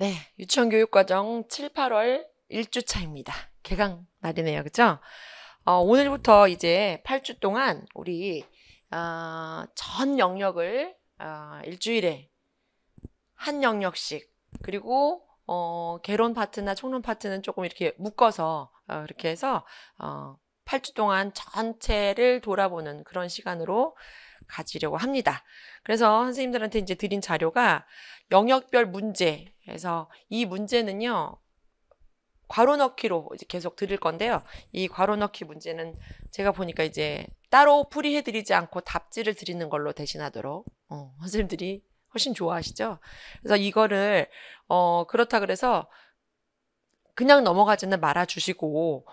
네, 유치원 교육과정 7, 8월 1주차입니다. 개강 날이네요, 그죠? 어, 오늘부터 이제 8주 동안 우리 어, 전 영역을 어, 일주일에 한 영역씩 그리고 어, 개론 파트나 총론 파트는 조금 이렇게 묶어서 어, 이렇게 해서 어, 8주 동안 전체를 돌아보는 그런 시간으로 가지려고 합니다. 그래서 선생님들한테 이제 드린 자료가 영역별 문제. 그래서 이 문제는요. 괄호 넣기로 이제 계속 드릴 건데요. 이 괄호 넣기 문제는 제가 보니까 이제 따로 풀이해드리지 않고 답지를 드리는 걸로 대신하도록 어, 선생님들이 훨씬 좋아하시죠. 그래서 이거를 어, 그렇다 그래서 그냥 넘어가지는 말아주시고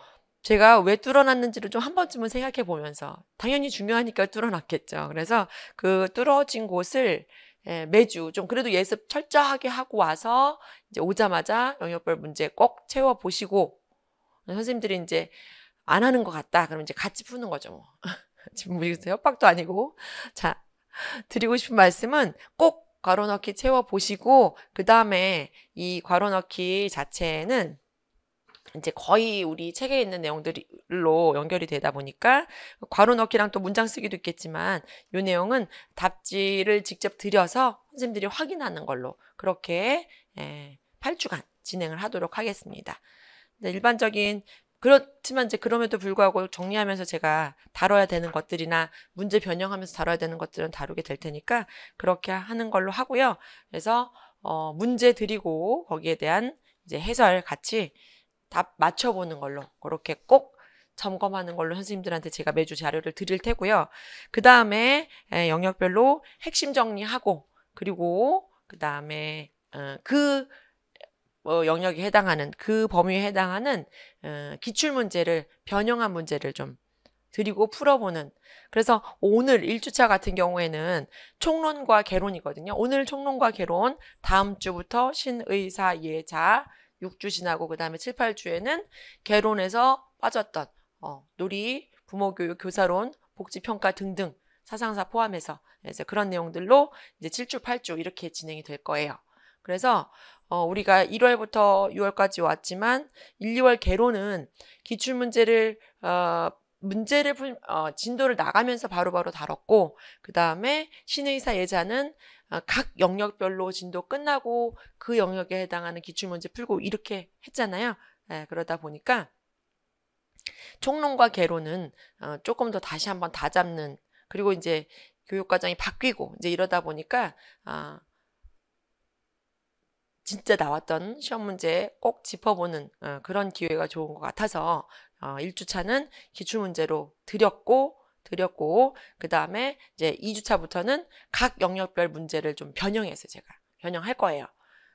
제가 왜 뚫어놨는지를 좀 한 번쯤은 생각해 보면서 당연히 중요하니까 뚫어놨겠죠. 그래서 그 뚫어진 곳을 예, 매주 좀 그래도 예습 철저하게 하고 와서 이제 오자마자 영역별 문제 꼭 채워 보시고 선생님들이 이제 안 하는 것 같다. 그럼 이제 같이 푸는 거죠. 뭐. 지금 뭐 이거 협박도 아니고 자 드리고 싶은 말씀은 꼭 괄호 넣기 채워 보시고 그 다음에 이 괄호 넣기 자체는 이제 거의 우리 책에 있는 내용들로 연결이 되다 보니까 괄호 넣기랑 또 문장 쓰기도 있겠지만 이 내용은 답지를 직접 드려서 선생님들이 확인하는 걸로 그렇게 8주간 예, 진행을 하도록 하겠습니다. 일반적인 그렇지만 이제 그럼에도 불구하고 정리하면서 제가 다뤄야 되는 것들이나 문제 변형하면서 다뤄야 되는 것들은 다루게 될 테니까 그렇게 하는 걸로 하고요. 그래서 어 문제 드리고 거기에 대한 이제 해설 같이 답 맞춰보는 걸로 그렇게 꼭 점검하는 걸로 선생님들한테 제가 매주 자료를 드릴 테고요. 그 다음에 예, 영역별로 핵심 정리하고 그리고 그 다음에 어, 그 어, 영역에 해당하는 그 범위에 해당하는 어, 기출 문제를 변형한 문제를 좀 드리고 풀어보는 그래서 오늘 1주차 같은 경우에는 총론과 개론이거든요. 오늘 총론과 개론 다음 주부터 신의사 예자 6주 지나고 그 다음에 7, 8주에는 개론에서 빠졌던 어, 놀이, 부모교육, 교사론, 복지평가 등등 사상사 포함해서 이제 그런 내용들로 이제 7주, 8주 이렇게 진행이 될 거예요. 그래서 어, 우리가 1월부터 6월까지 왔지만 1, 2월 개론은 기출문제를 어, 문제를 어, 진도를 나가면서 바로바로 바로 다뤘고 그 다음에 신의사 예자는 어, 각 영역별로 진도 끝나고 그 영역에 해당하는 기출문제 풀고 이렇게 했잖아요. 예, 그러다 보니까 총론과 개론은 어, 조금 더 다시 한번 다 잡는 그리고 이제 교육과정이 바뀌고 이제 이러다 보니까 아 진짜 나왔던 시험 문제 꼭 짚어보는 어, 그런 기회가 좋은 것 같아서 어, 1주차는 기출문제로 드렸고 드렸고 그 다음에 이제 2주차부터는 각 영역별 문제를 좀 변형해서 제가 변형할 거예요.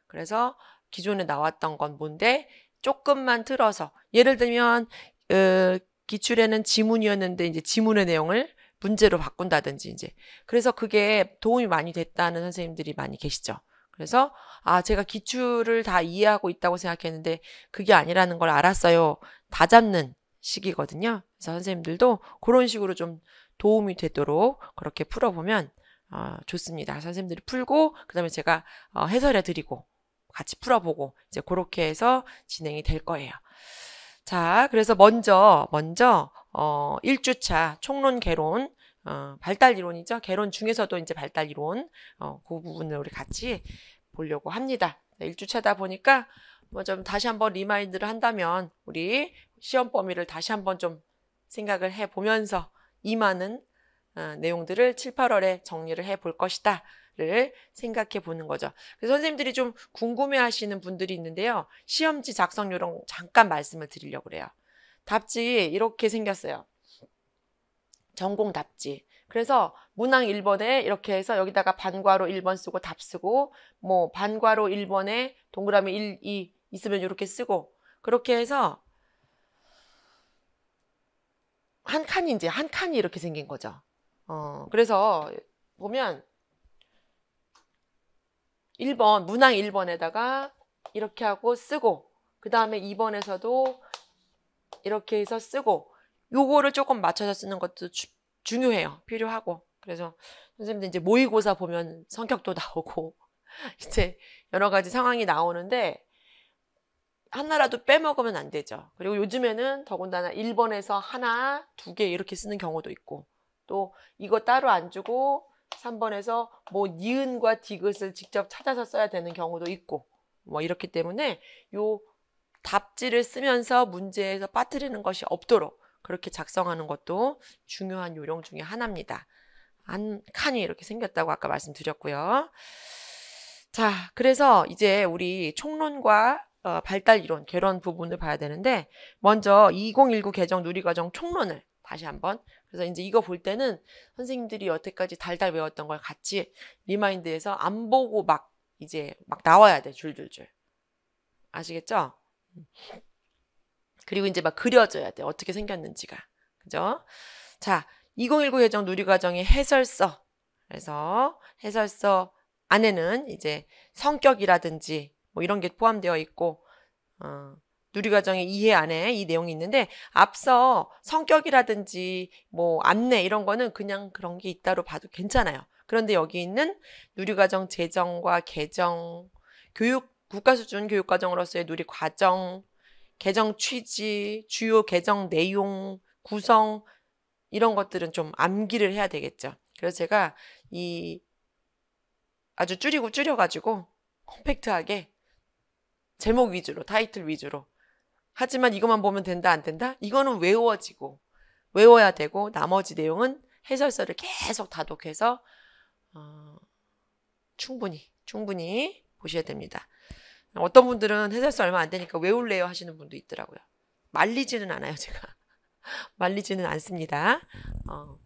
그래서 기존에 나왔던 건 뭔데 조금만 틀어서 예를 들면 으, 어, 기출에는 지문이었는데 이제 지문의 내용을 문제로 바꾼다든지 이제 그래서 그게 도움이 많이 됐다는 선생님들이 많이 계시죠. 그래서 아 제가 기출을 다 이해하고 있다고 생각했는데 그게 아니라는 걸 알았어요. 다 잡는 시기거든요. 그래서 선생님들도 그런 식으로 좀 도움이 되도록 그렇게 풀어보면 어, 좋습니다. 선생님들이 풀고 그다음에 제가 어, 해설해 드리고 같이 풀어보고 이제 그렇게 해서 진행이 될 거예요. 자, 그래서 먼저 먼저 어 1주차 총론 개론 어, 발달 이론이죠. 개론 중에서도 이제 발달 이론 어, 그 부분을 우리 같이 보려고 합니다. 1주차다 보니까 뭐 좀 다시 한번 리마인드를 한다면 우리 시험 범위를 다시 한번 좀 생각을 해보면서 임하는 어, 내용들을 7, 8월에 정리를 해 볼 것이다. 를 생각해 보는 거죠. 그래서 선생님들이 좀 궁금해 하시는 분들이 있는데요. 시험지 작성 요령 잠깐 말씀을 드리려고 그래요. 답지 이렇게 생겼어요. 전공 답지. 그래서 문항 1번에 이렇게 해서 여기다가 반괄호 1번 쓰고 답 쓰고 뭐 반괄호 1번에 동그라미 1, 2 있으면 이렇게 쓰고 그렇게 해서 한 칸이 이제 한 칸이 이렇게 생긴 거죠. 어, 그래서 보면 1번 문항 1번에다가 이렇게 하고 쓰고 그 다음에 2번에서도 이렇게 해서 쓰고 요거를 조금 맞춰서 쓰는 것도 주, 중요해요. 필요하고 그래서 선생님들 이제 모의고사 보면 성격도 나오고 이제 여러 가지 상황이 나오는데 하나라도 빼먹으면 안 되죠. 그리고 요즘에는 더군다나 1번에서 하나, 두 개 이렇게 쓰는 경우도 있고 또 이거 따로 안 주고 3번에서 뭐 니은과 디귿을 직접 찾아서 써야 되는 경우도 있고 뭐 이렇기 때문에 요 답지를 쓰면서 문제에서 빠뜨리는 것이 없도록 그렇게 작성하는 것도 중요한 요령 중에 하나입니다. 안, 칸이 이렇게 생겼다고 아까 말씀드렸고요. 자, 그래서 이제 우리 총론과 어, 발달 이론, 개론 부분을 봐야 되는데 먼저 2019 개정 누리과정 총론을 다시 한번 그래서 이제 이거 볼 때는 선생님들이 여태까지 달달 외웠던 걸 같이 리마인드에서 안 보고 막 이제 막 나와야 돼 줄줄줄 아시겠죠? 그리고 이제 막 그려져야 돼 어떻게 생겼는지가 그죠? 자, 2019 개정 누리과정의 해설서 그래서 해설서 안에는 이제 성격이라든지 뭐 이런 게 포함되어 있고 어, 누리과정의 이해 안에 이 내용이 있는데 앞서 성격이라든지 뭐 안내 이런 거는 그냥 그런 게 있다로 봐도 괜찮아요. 그런데 여기 있는 누리과정 재정과 개정, 교육 국가 수준 교육과정으로서의 누리과정, 개정 취지, 주요 개정 내용, 구성 이런 것들은 좀 암기를 해야 되겠죠. 그래서 제가 이 아주 줄이고 줄여가지고 컴팩트하게 제목 위주로, 타이틀 위주로. 하지만 이것만 보면 된다, 안 된다? 이거는 외워지고, 외워야 되고, 나머지 내용은 해설서를 계속 다독해서, 어, 충분히, 충분히 보셔야 됩니다. 어떤 분들은 해설서 얼마 안 되니까 외울래요 하시는 분도 있더라고요. 말리지는 않아요, 제가. 말리지는 않습니다. 어,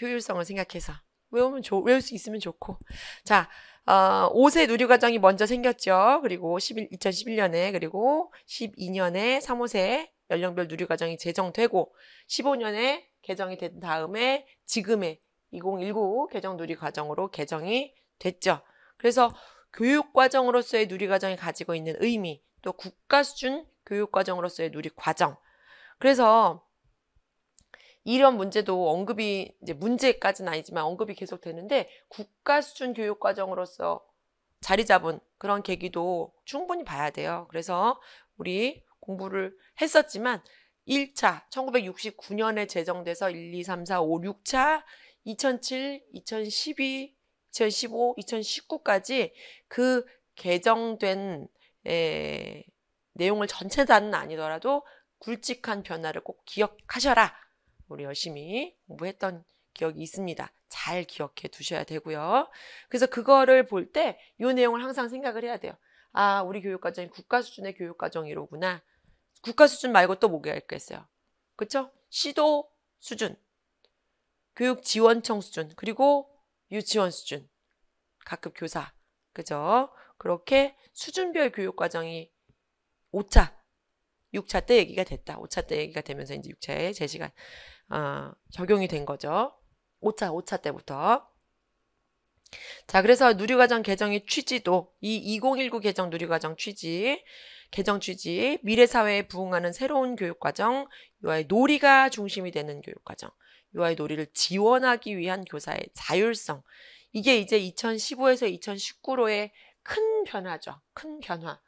효율성을 생각해서. 외우면 좋, 외울 수 있으면 좋고. 자, 어, 5세 누리 과정이 먼저 생겼죠. 그리고 11, 2011년에, 그리고 12년에 3호세 연령별 누리 과정이 제정되고, 15년에 개정이 된 다음에 지금의 2019 개정 누리 과정으로 개정이 됐죠. 그래서 교육 과정으로서의 누리 과정이 가지고 있는 의미, 또 국가 수준 교육 과정으로서의 누리 과정. 그래서 이런 문제도 언급이 이제 문제까지는 아니지만 언급이 계속 되는데 국가 수준 교육 과정으로서 자리 잡은 그런 계기도 충분히 봐야 돼요. 그래서 우리 공부를 했었지만 1차 1969년에 제정돼서 1, 2, 3, 4, 5, 6차 2007, 2012, 2015, 2019까지 그 개정된 에, 내용을 전체 다는 아니더라도 굵직한 변화를 꼭 기억하셔라 우리 열심히 공부했던 기억이 있습니다. 잘 기억해 두셔야 되고요. 그래서 그거를 볼 때 이 내용을 항상 생각을 해야 돼요. 아, 우리 교육과정이 국가 수준의 교육과정이로구나. 국가 수준 말고 또 뭐가 있겠어요? 그렇죠? 시도 수준, 교육지원청 수준, 그리고 유치원 수준, 각급 교사, 그죠? 그렇게 수준별 교육과정이 오차, 6차 때 얘기가 됐다. 5차 때 얘기가 되면서 이제 6차에 제시가 어, 적용이 된 거죠. 5차, 5차 때부터. 자, 그래서 누리과정 개정의 취지도 이 2019 개정 누리과정 취지, 개정 취지, 미래사회에 부응하는 새로운 교육과정, 요아의 놀이가 중심이 되는 교육과정, 요아의 놀이를 지원하기 위한 교사의 자율성. 이게 이제 2015에서 2019로의 큰 변화죠. 큰 변화.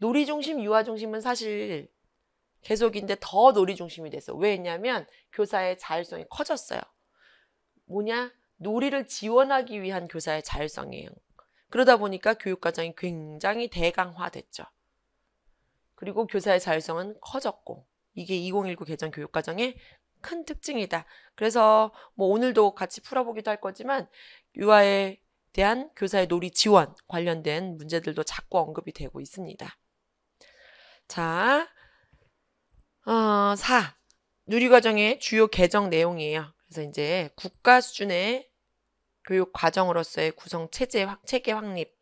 놀이 중심, 유아 중심은 사실 계속인데 더 놀이 중심이 됐어. 왜냐면 교사의 자율성이 커졌어요. 뭐냐? 놀이를 지원하기 위한 교사의 자율성이에요. 그러다 보니까 교육과정이 굉장히 대강화됐죠. 그리고 교사의 자율성은 커졌고 이게 2019 개정 교육과정의 큰 특징이다. 그래서 뭐 오늘도 같이 풀어보기도 할 거지만 유아에 대한 교사의 놀이 지원 관련된 문제들도 자꾸 언급이 되고 있습니다. 자, 어, 4. 누리과정의 주요 개정 내용이에요. 그래서 이제 국가 수준의 교육 과정으로서의 구성 체제 확, 체계 확립.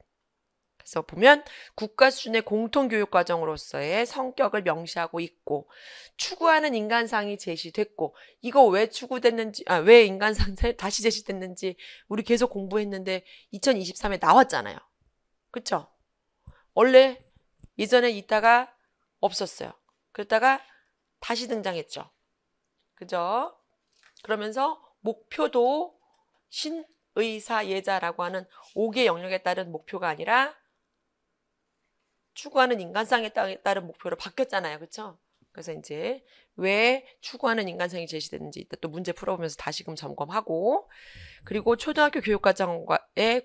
그래서 보면 국가 수준의 공통 교육 과정으로서의 성격을 명시하고 있고 추구하는 인간상이 제시됐고 이거 왜 추구됐는지 아왜 인간상 다시 제시됐는지 우리 계속 공부했는데 2023에 나왔잖아요. 그렇죠? 원래 이전에이따가 없었어요. 그러다가 다시 등장했죠. 그죠? 그러면서 목표도 신의사 예자라고 하는 5개 영역에 따른 목표가 아니라 추구하는 인간상에 따른 목표로 바뀌었잖아요. 그쵸 그래서 이제 왜 추구하는 인간성이 제시되는지 이따 또 문제 풀어보면서 다시금 점검하고 그리고 초등학교 교육과정의 과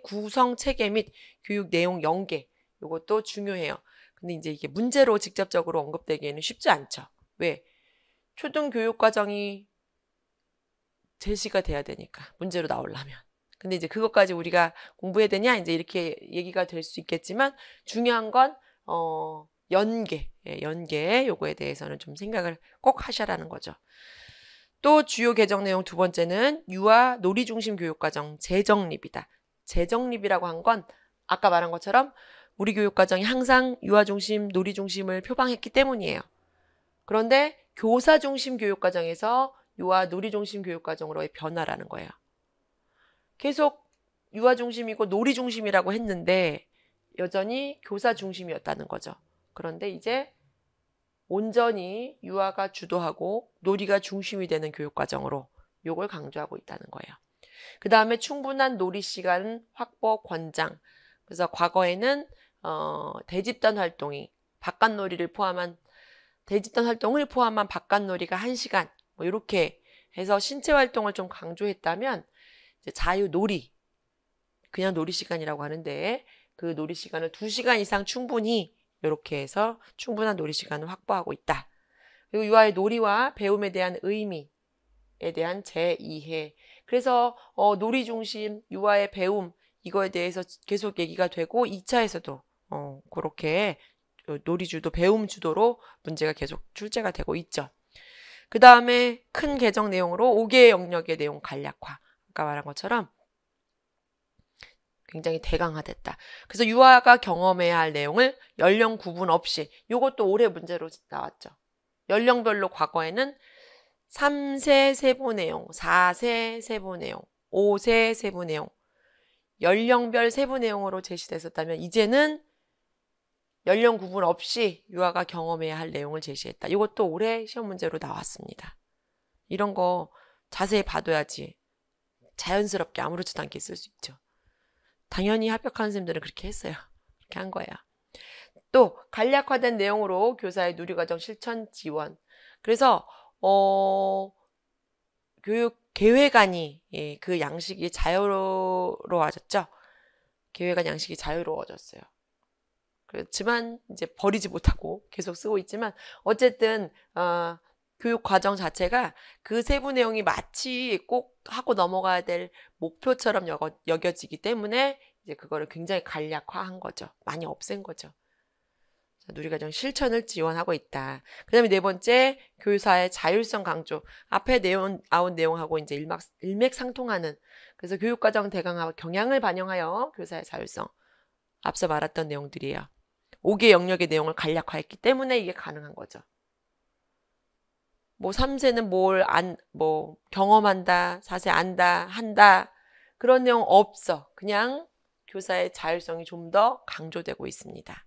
구성 체계 및 교육 내용 연계 이것도 중요해요. 근데 이제 이게 문제로 직접적으로 언급되기에는 쉽지 않죠. 왜? 초등교육과정이 제시가 돼야 되니까 문제로 나오려면 근데 이제 그것까지 우리가 공부해야 되냐 이제 이렇게 얘기가 될 수 있겠지만 중요한 건 어, 연계 예, 연계 요거에 대해서는 좀 생각을 꼭 하셔라는 거죠. 또 주요 개정 내용 두 번째는 유아 놀이 중심 교육 과정 재정립이다. 재정립이라고 한 건 아까 말한 것처럼 우리 교육과정이 항상 유아 중심, 놀이 중심을 표방했기 때문이에요. 그런데 교사 중심 교육과정에서 유아 놀이 중심 교육과정으로의 변화라는 거예요. 계속 유아 중심이고 놀이 중심이라고 했는데 여전히 교사 중심이었다는 거죠. 그런데 이제 온전히 유아가 주도하고 놀이가 중심이 되는 교육과정으로 요걸 강조하고 있다는 거예요. 그 다음에 충분한 놀이 시간 확보 권장. 그래서 과거에는 어, 대집단 활동이 바깥놀이를 포함한 대집단 활동을 포함한 바깥놀이가 1시간 뭐 이렇게 해서 신체 활동을 좀 강조했다면 이제 자유 놀이 그냥 놀이 시간이라고 하는데 그 놀이 시간을 2시간 이상 충분히 이렇게 해서 충분한 놀이 시간을 확보하고 있다. 그리고 유아의 놀이와 배움에 대한 의미에 대한 재이해. 그래서 어, 놀이 중심, 유아의 배움 이거에 대해서 계속 얘기가 되고 2차에서도 어, 그렇게 어, 놀이주도 배움주도로 문제가 계속 출제가 되고 있죠. 그 다음에 큰 개정 내용으로 5개 영역의 내용 간략화. 아까 말한 것처럼 굉장히 대강화됐다. 그래서 유아가 경험해야 할 내용을 연령 구분 없이 이것도 올해 문제로 나왔죠. 연령별로 과거에는 3세 세부 내용, 4세 세부 내용, 5세 세부 내용, 연령별 세부 내용으로 제시됐었다면 이제는 연령 구분 없이 유아가 경험해야 할 내용을 제시했다. 이것도 올해 시험 문제로 나왔습니다. 이런 거 자세히 봐둬야지 자연스럽게 아무렇지도 않게 쓸 수 있죠. 당연히 합격한 선생님들은 그렇게 했어요. 그렇게 한 거예요. 또 간략화된 내용으로 교사의 누리과정 실천 지원. 그래서 어 교육 계획안이 예, 그 양식이 자유로워졌죠. 계획안 양식이 자유로워졌어요. 그렇지만 이제 버리지 못하고 계속 쓰고 있지만 어쨌든 어, 교육 과정 자체가 그 세부 내용이 마치 꼭 하고 넘어가야 될 목표처럼 여겨, 지기 때문에 이제 그거를 굉장히 간략화한 거죠. 많이 없앤 거죠. 자, 누리과정 실천을 지원하고 있다. 그 다음에 네 번째, 교사의 자율성 강조. 앞에 내용, 아웃 내용하고 이제 일막, 일맥상통하는. 그래서 교육과정 대강화 경향을 반영하여 교사의 자율성. 앞서 말했던 내용들이에요. 5개 영역의 내용을 간략화했기 때문에 이게 가능한 거죠. 뭐 3세는 뭘 안, 뭐 경험한다, 4세 안다, 한다. 그런 내용 없어. 그냥 교사의 자율성이 좀 더 강조되고 있습니다.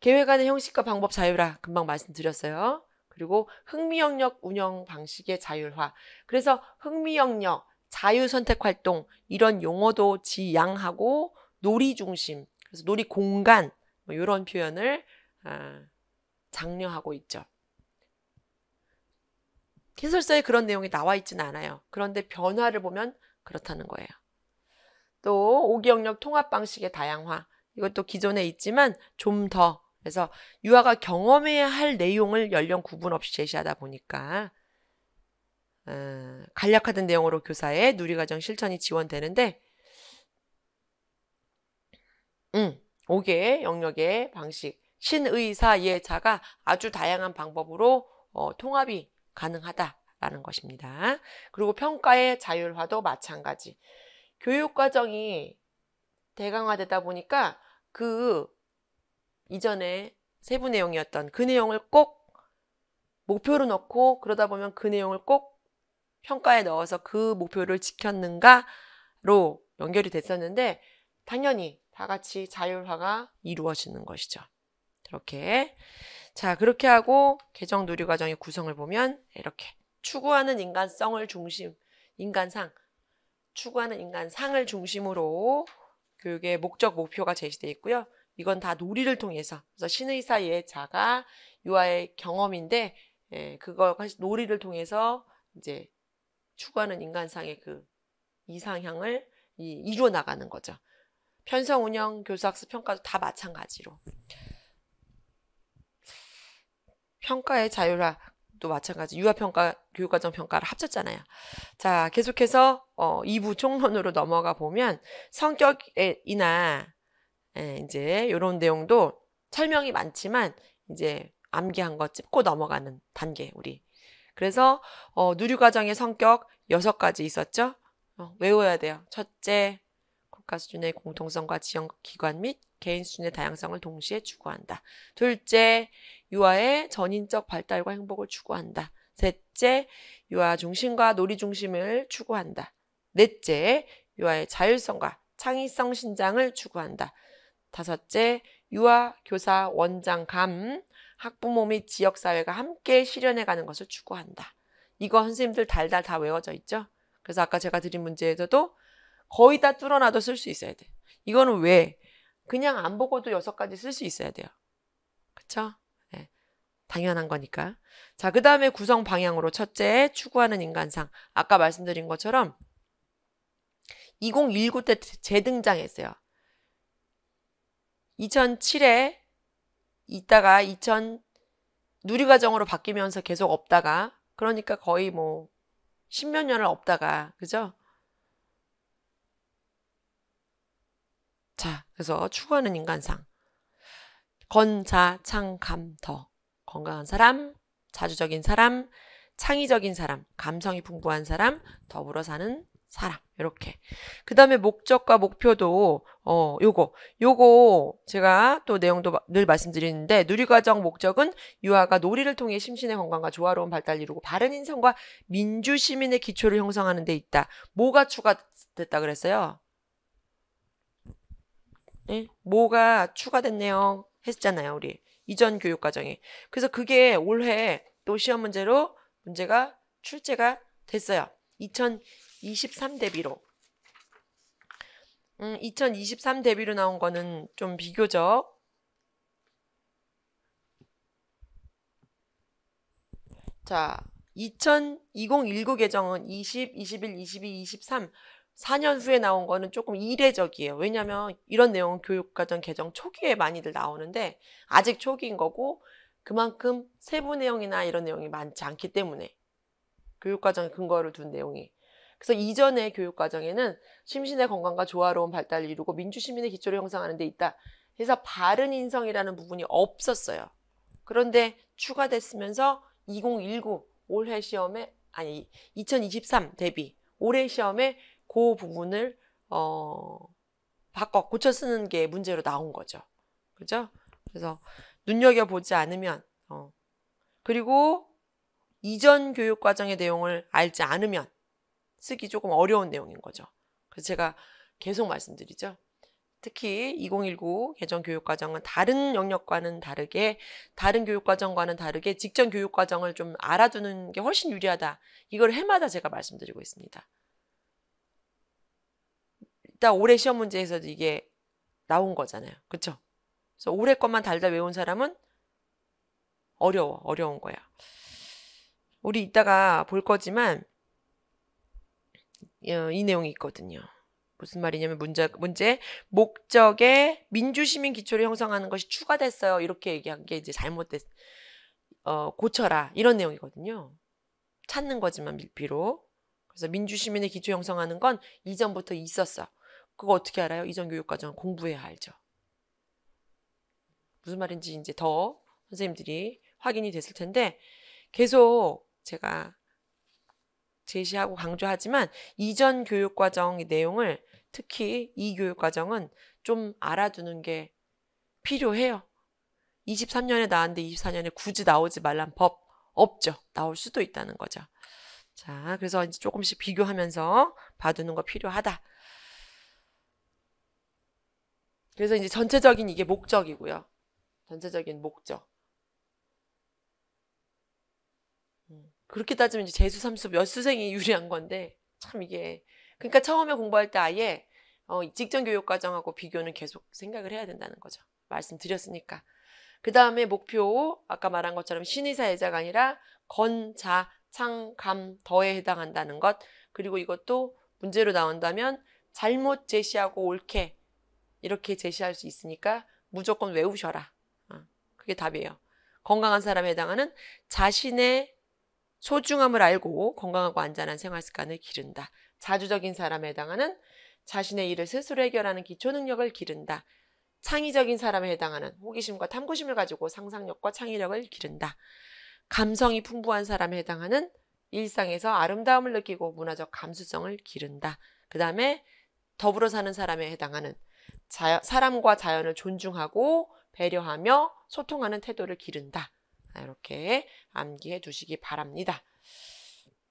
계획안의 형식과 방법 자유라 금방 말씀드렸어요. 그리고 흥미 영역 운영 방식의 자율화. 그래서 흥미 영역, 자유 선택 활동 이런 용어도 지양하고 놀이 중심, 그래서 놀이 공간 뭐 이런 표현을 아, 장려하고 있죠. 해설서에 그런 내용이 나와 있지 않아요. 그런데 변화를 보면 그렇다는 거예요. 또 오기영역 통합 방식의 다양화 이것도 기존에 있지만 좀 더 그래서 유아가 경험해야 할 내용을 연령 구분 없이 제시하다 보니까 음, 아, 간략화된 내용으로 교사의 누리과정 실천이 지원되는데 음, 5개 영역의 방식 신의사의 자가 아주 다양한 방법으로 어, 통합이 가능하다라는 것입니다. 그리고 평가의 자율화도 마찬가지. 교육과정이 대강화되다 보니까 그 이전에 세부 내용이었던 그 내용을 꼭 목표로 넣고 그러다 보면 그 내용을 꼭 평가에 넣어서 그 목표를 지켰는가로 연결이 됐었는데 당연히 다 같이 자율화가 이루어지는 것이죠. 그렇게 자 그렇게 하고 개정 누리 과정의 구성을 보면 이렇게 추구하는 인간성을 중심 인간상 추구하는 인간상을 중심으로 교육의 목적 목표가 제시되어 있고요. 이건 다 놀이를 통해서 그래서 신의사 예자가 유아의 경험인데 예, 그거 놀이를 통해서 이제 추구하는 인간상의 그 이상향을 이, 이루어 나가는 거죠. 편성 운영 교수학습 평가도 다 마찬가지로 평가의 자율화도 마찬가지 유아평가 교육과정 평가를 합쳤잖아요. 자 계속해서 어, 2부 총론으로 넘어가 보면 성격이나 에, 예, 이제 요런 내용도 설명이 많지만 이제 암기한 거 찝고 넘어가는 단계 우리 그래서 어, 누류 과정의 성격 여섯 가지 있었죠. 어, 외워야 돼요. 첫째 국가 수준의 공통성과 지역 기관 및 개인 수준의 다양성을 동시에 추구한다. 둘째, 유아의 전인적 발달과 행복을 추구한다. 셋째, 유아 중심과 놀이 중심을 추구한다. 넷째, 유아의 자율성과 창의성 신장을 추구한다. 다섯째, 유아, 교사, 원장, 감, 학부모 및 지역사회가 함께 실현해가는 것을 추구한다. 이거 선생님들 달달 다 외워져 있죠? 그래서 아까 제가 드린 문제에서도 거의 다 뚫어놔도 쓸 수 있어야 돼. 이거는 왜? 그냥 안 보고도 여섯 가지 쓸 수 있어야 돼요. 그쵸? 네. 당연한 거니까. 자, 그 다음에 구성 방향으로 첫째, 추구하는 인간상. 아까 말씀드린 것처럼 2019 때 재등장했어요. 2007에 있다가 2000 누리과정으로 바뀌면서 계속 없다가 그러니까 거의 뭐 십몇 년을 없다가 그죠? 자, 그래서 추구하는 인간상. 건자창감더 건강한 사람, 자주적인 사람, 창의적인 사람, 감성이 풍부한 사람, 더불어 사는 사람 이렇게. 그 다음에 목적과 목표도 어 요거 요거 제가 또 내용도 늘 말씀드리는데 누리과정 목적은 유아가 놀이를 통해 심신의 건강과 조화로운 발달을 이루고 바른 인성과 민주 시민의 기초를 형성하는 데 있다. 뭐가 추가됐다 그랬어요? 네? 뭐가 추가됐네요. 했잖아요, 우리. 이전 교육 과정에. 그래서 그게 올해 또 시험 문제로 문제가 출제가 됐어요. 2023 대비로. 음, 2023 대비로 나온 거는 좀 비교적 자, 2000, 2019 계정은 20, 21, 22, 23 4년 후에 나온 거는 조금 이례적이에요. 왜냐하면 이런 내용은 교육과정 개정 초기에 많이들 나오는데 아직 초기인 거고 그만큼 세부 내용이나 이런 내용이 많지 않기 때문에 교육과정에 근거를 둔 내용이 그래서 이전의 교육과정에는 심신의 건강과 조화로운 발달을 이루고 민주시민의 기초를 형성하는 데 있다 해서 바른 인성이라는 부분이 없었어요. 그런데 추가됐으면서 2019 올해 시험에 아니 2023 대비 올해 시험에 그 부분을 어, 바꿔 고쳐 쓰는 게 문제로 나온 거죠. 그죠? 그래서 눈여겨 보지 않으면 어. 그리고 이전 교육 과정의 내용을 알지 않으면 쓰기 조금 어려운 내용인 거죠. 그래서 제가 계속 말씀드리죠. 특히 2019 개정 교육과정은 다른 영역과는 다르게 다른 교육과정과는 다르게 직전 교육과정을 좀 알아두는 게 훨씬 유리하다. 이걸 해마다 제가 말씀드리고 있습니다. 일단 올해 시험 문제에서 이게 나온 거잖아요. 그쵸 그래서 올해 것만 달달 외운 사람은 어려워. 어려운 거야. 우리 이따가 볼 거지만 어, 이 내용이 있거든요. 무슨 말이냐면 문제, 문제 목적에 민주시민 기초를 형성하는 것이 추가됐어요. 이렇게 얘기한 게 이제 잘못됐, 어, 고쳐라. 이런 내용이거든요. 찾는 거지만 비로 그래서 민주시민의 기초 형성하는 건 이전부터 있었어. 그거 어떻게 알아요? 이전 교육과정 공부해야 알죠. 무슨 말인지 이제 더 선생님들이 확인이 됐을 텐데 계속 제가 제시하고 강조하지만 이전 교육과정의 내용을 특히 이 교육과정은 좀 알아두는 게 필요해요. 23년에 나왔는데 24년에 굳이 나오지 말란 법 없죠. 나올 수도 있다는 거죠. 자, 그래서 이제 조금씩 비교하면서 봐두는 거 필요하다. 그래서 이제 전체적인 이게 목적이고요. 전체적인 목적. 음, 그렇게 따지면 이제 재수 삼수 몇 수생이 유리한 건데 참 이게 그러니까 처음에 공부할 때 아예 어, 직전 교육 과정하고 비교는 계속 생각을 해야 된다는 거죠. 말씀드렸으니까. 그 다음에 목표 아까 말한 것처럼 신의사예자가 아니라 건자 창감 더에 해당한다는 것 그리고 이것도 문제로 나온다면 잘못 제시하고 옳게 이렇게 제시할 수 있으니까 무조건 외우셔라. 어, 그게 답이에요. 건강한 사람에 해당하는 자신의 소중함을 알고 건강하고 안전한 생활 습관을 기른다. 자주적인 사람에 해당하는 자신의 일을 스스로 해결하는 기초 능력을 기른다. 창의적인 사람에 해당하는 호기심과 탐구심을 가지고 상상력과 창의력을 기른다. 감성이 풍부한 사람에 해당하는 일상에서 아름다움을 느끼고 문화적 감수성을 기른다. 그 다음에 더불어 사는 사람에 해당하는 자연, 사람과 자연을 존중하고 배려하며 소통하는 태도를 기른다. 아, 이렇게 암기해 두시기 바랍니다.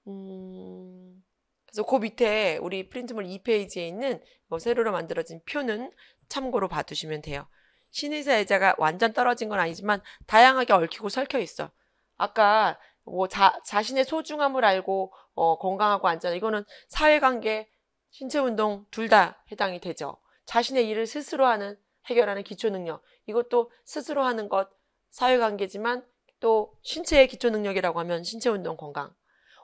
음, 그래서 그 밑에 우리 프린트물 2페이지에 있는 뭐 세로로 만들어진 표는 참고로 봐두시면 돼요. 신의사 의자가 완전 떨어진 건 아니지만 다양하게 얽히고 설켜 있어. 아까 뭐 자, 자신의 소중함을 알고 어, 건강하고 안전 이거는 사회관계, 신체운동 둘 다 해당이 되죠. 자신의 일을 스스로 하는 해결하는 기초 능력. 이것도 스스로 하는 것, 사회관계지만 또 신체의 기초 능력이라고 하면 신체 운동 건강,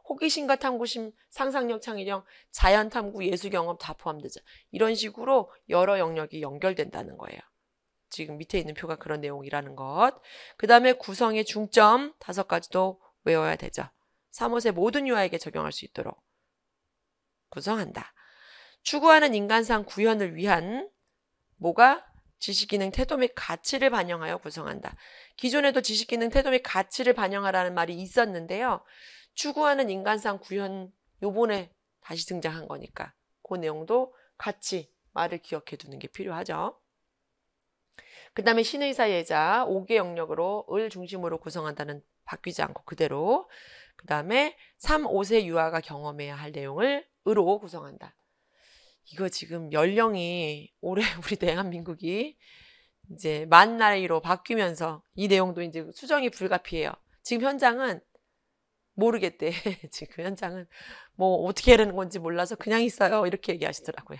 호기심과 탐구심, 상상력 창의력, 자연 탐구, 예술 경험 다 포함되죠. 이런 식으로 여러 영역이 연결된다는 거예요. 지금 밑에 있는 표가 그런 내용이라는 것. 그 다음에 구성의 중점 다섯 가지도 외워야 되죠. 3호세 모든 유아에게 적용할 수 있도록 구성한다. 추구하는 인간상 구현을 위한 뭐가 지식기능 태도 및 가치를 반영하여 구성한다. 기존에도 지식기능 태도 및 가치를 반영하라는 말이 있었는데요. 추구하는 인간상 구현 요번에 다시 등장한 거니까 그 내용도 같이 말을 기억해 두는 게 필요하죠. 그 다음에 신의사 예자 5개 영역으로 을 중심으로 구성한다는 바뀌지 않고 그대로 그 다음에 3, 5세 유아가 경험해야 할 내용을 으로 구성한다. 이거 지금 연령이 올해 우리 대한민국이 이제 만 나이로 바뀌면서 이 내용도 이제 수정이 불가피해요. 지금 현장은 모르겠대. 지금 현장은 뭐 어떻게 하는 건지 몰라서 그냥 있어요. 이렇게 얘기하시더라고요.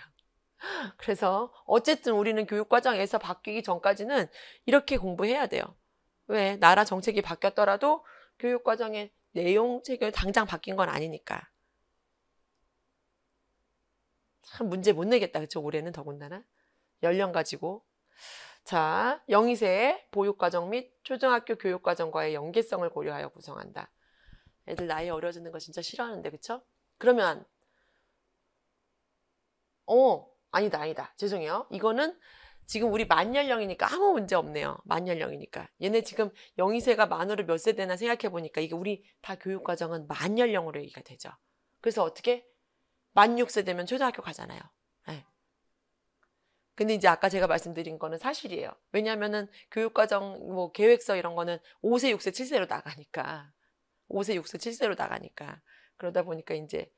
그래서 어쨌든 우리는 교육과정에서 바뀌기 전까지는 이렇게 공부해야 돼요. 왜? 나라 정책이 바뀌었더라도 교육과정의 내용 체결 당장 바뀐 건 아니니까. 참 문제 못 내겠다. 그쵸? 올해는 더군다나. 연령 가지고. 자, 0희세 보육과정 및 초등학교 교육과정과의 연계성을 고려하여 구성한다. 애들 나이 어려지는 거 진짜 싫어하는데, 그쵸? 그러면, 어, 아니다, 아니다. 죄송해요. 이거는 지금 우리 만 연령이니까 아무 문제 없네요. 만 연령이니까. 얘네 지금 0희세가 만으로 몇 세대나 생각해 보니까 이게 우리 다 교육과정은 만 연령으로 얘기가 되죠. 그래서 어떻게 만 6세 되면 초등학교 가잖아요. 네. 근데 이제 아까 제가 말씀드린 거는 사실이에요. 왜냐하면은 교육과정 뭐 계획서 이런 거는 5세, 6세, 7세로 나가니까 5세, 6세, 7세로 나가니까 그러다 보니까 이제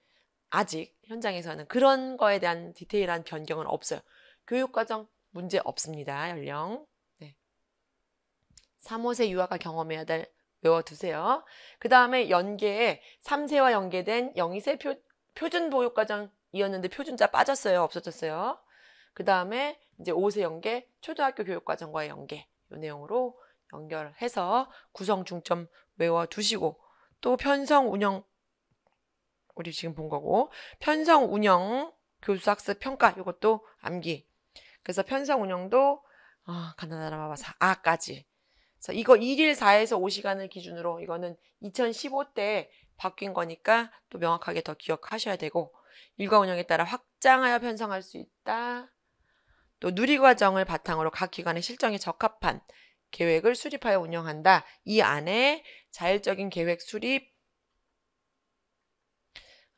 아직 현장에서는 그런 거에 대한 디테일한 변경은 없어요. 교육과정 문제 없습니다. 연령. 네. 3호세 유아가 경험해야 될 외워두세요. 그 다음에 연계에 3세와 연계된 0, 이세 표, 표준 보육과정이었는데 표준자 빠졌어요. 없어졌어요. 그 다음에 이제 5세 연계, 초등학교 교육과정과의 연계 이 내용으로 연결해서 구성 중점 외워두시고 또 편성 운영 우리 지금 본 거고 편성 운영 교수 학습 평가 이것도 암기 그래서 편성 운영도 아, 가나다라 마바사 아까지 그래서 이거 1일 4에서 5시간을 기준으로 이거는 2015때 바뀐 거니까 또 명확하게 더 기억하셔야 되고 일과 운영에 따라 확장하여 편성할 수 있다. 또 누리 과정을 바탕으로 각 기관의 실정에 적합한 계획을 수립하여 운영한다. 이 안에 자율적인 계획 수립,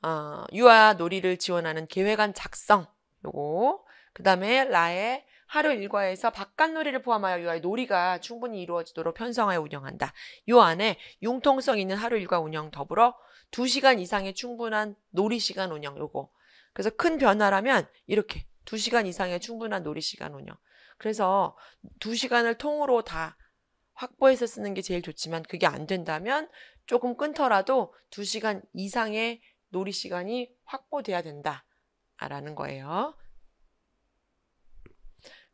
어, 유아 놀이를 지원하는 계획안 작성, 요거. 그 다음에 라의 하루 일과에서 바깥놀이를 포함하여 유아의 놀이가 충분히 이루어지도록 편성하여 운영한다. 요 안에 융통성 있는 하루 일과 운영 더불어 두시간 이상의 충분한 놀이 시간 운영 요거. 그래서 큰 변화라면 이렇게 두시간 이상의 충분한 놀이 시간 운영. 그래서 두시간을 통으로 다 확보해서 쓰는 게 제일 좋지만 그게 안 된다면 조금 끊더라도 두시간 이상의 놀이 시간이 확보돼야 된다라는 거예요.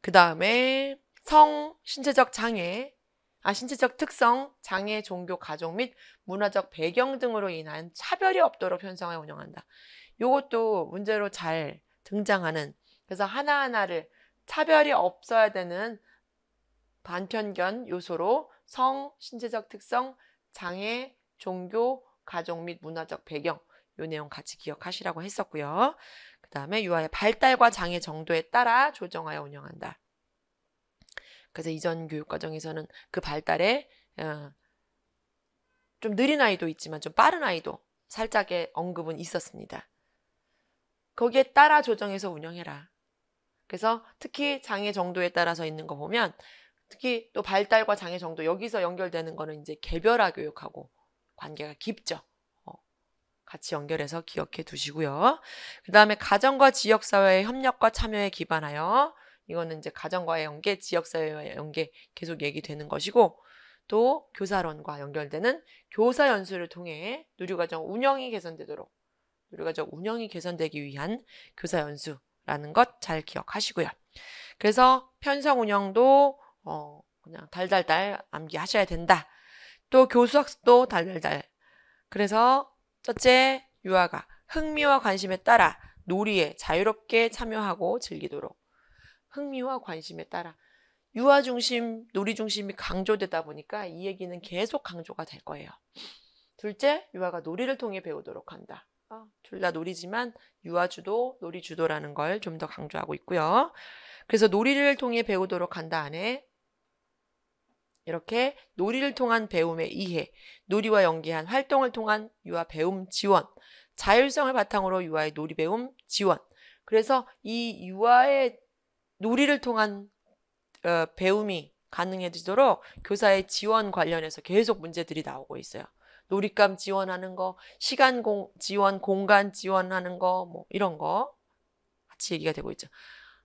그 다음에 성, 신체적 장애, 아, 신체적 특성, 장애, 종교, 가족 및 문화적 배경 등으로 인한 차별이 없도록 편성해 운영한다. 요것도 문제로 잘 등장하는 그래서 하나하나를 차별이 없어야 되는 반편견 요소로 성, 신체적 특성, 장애, 종교, 가족 및 문화적 배경 요 내용 같이 기억하시라고 했었고요. 그 다음에 유아의 발달과 장애 정도에 따라 조정하여 운영한다. 그래서 이전 교육 과정에서는 그 발달에 어, 좀 느린 아이도 있지만 좀 빠른 아이도 살짝의 언급은 있었습니다. 거기에 따라 조정해서 운영해라. 그래서 특히 장애 정도에 따라서 있는 거 보면 특히 또 발달과 장애 정도 여기서 연결되는 거는 이제 개별화 교육하고 관계가 깊죠. 같이 연결해서 기억해 두시고요. 그 다음에 가정과 지역사회의 협력과 참여에 기반하여 이거는 이제 가정과의 연계, 지역사회와의 연계 계속 얘기되는 것이고 또 교사론과 연결되는 교사 연수를 통해 누리과정 운영이 개선되도록 누리과정 운영이 개선되기 위한 교사 연수라는 것 잘 기억하시고요. 그래서 편성 운영도 어 그냥 달달달 암기하셔야 된다. 또 교수학습도 달달달. 그래서 첫째, 유아가 흥미와 관심에 따라 놀이에 자유롭게 참여하고 즐기도록. 흥미와 관심에 따라. 유아 중심, 놀이 중심이 강조되다 보니까 이 얘기는 계속 강조가 될 거예요. 둘째, 유아가 놀이를 통해 배우도록 한다. 어, 아, 둘다 놀이지만 유아주도, 놀이주도라는 걸 좀 더 강조하고 있고요. 그래서 놀이를 통해 배우도록 한다 안에 이렇게 놀이를 통한 배움의 이해, 놀이와 연계한 활동을 통한 유아 배움 지원, 자율성을 바탕으로 유아의 놀이 배움 지원. 그래서 이 유아의 놀이를 통한 어, 배움이 가능해지도록 교사의 지원 관련해서 계속 문제들이 나오고 있어요. 놀잇감 지원하는 거, 시간 공, 지원, 공간 지원하는 거, 뭐 이런 거 같이 얘기가 되고 있죠.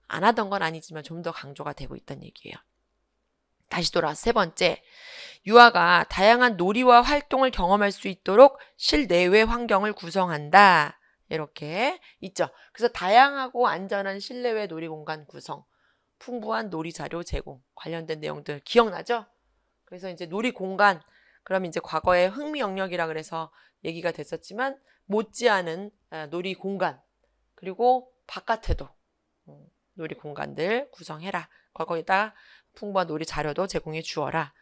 안 하던 건 아니지만 좀 더 강조가 되고 있다는 얘기예요. 다시 돌아 세 번째, 유아가 다양한 놀이와 활동을 경험할 수 있도록 실내외 환경을 구성한다. 이렇게 있죠. 그래서 다양하고 안전한 실내외 놀이공간 구성, 풍부한 놀이 자료 제공 관련된 내용들 기억나죠? 그래서 이제 놀이공간, 그럼 이제 과거에 흥미 영역이라 그래서 얘기가 됐었지만 못지않은 아, 놀이공간 그리고 바깥에도 음, 놀이공간들 구성해라. 과거에다 풍부한 놀이 자료도 제공해 주어라.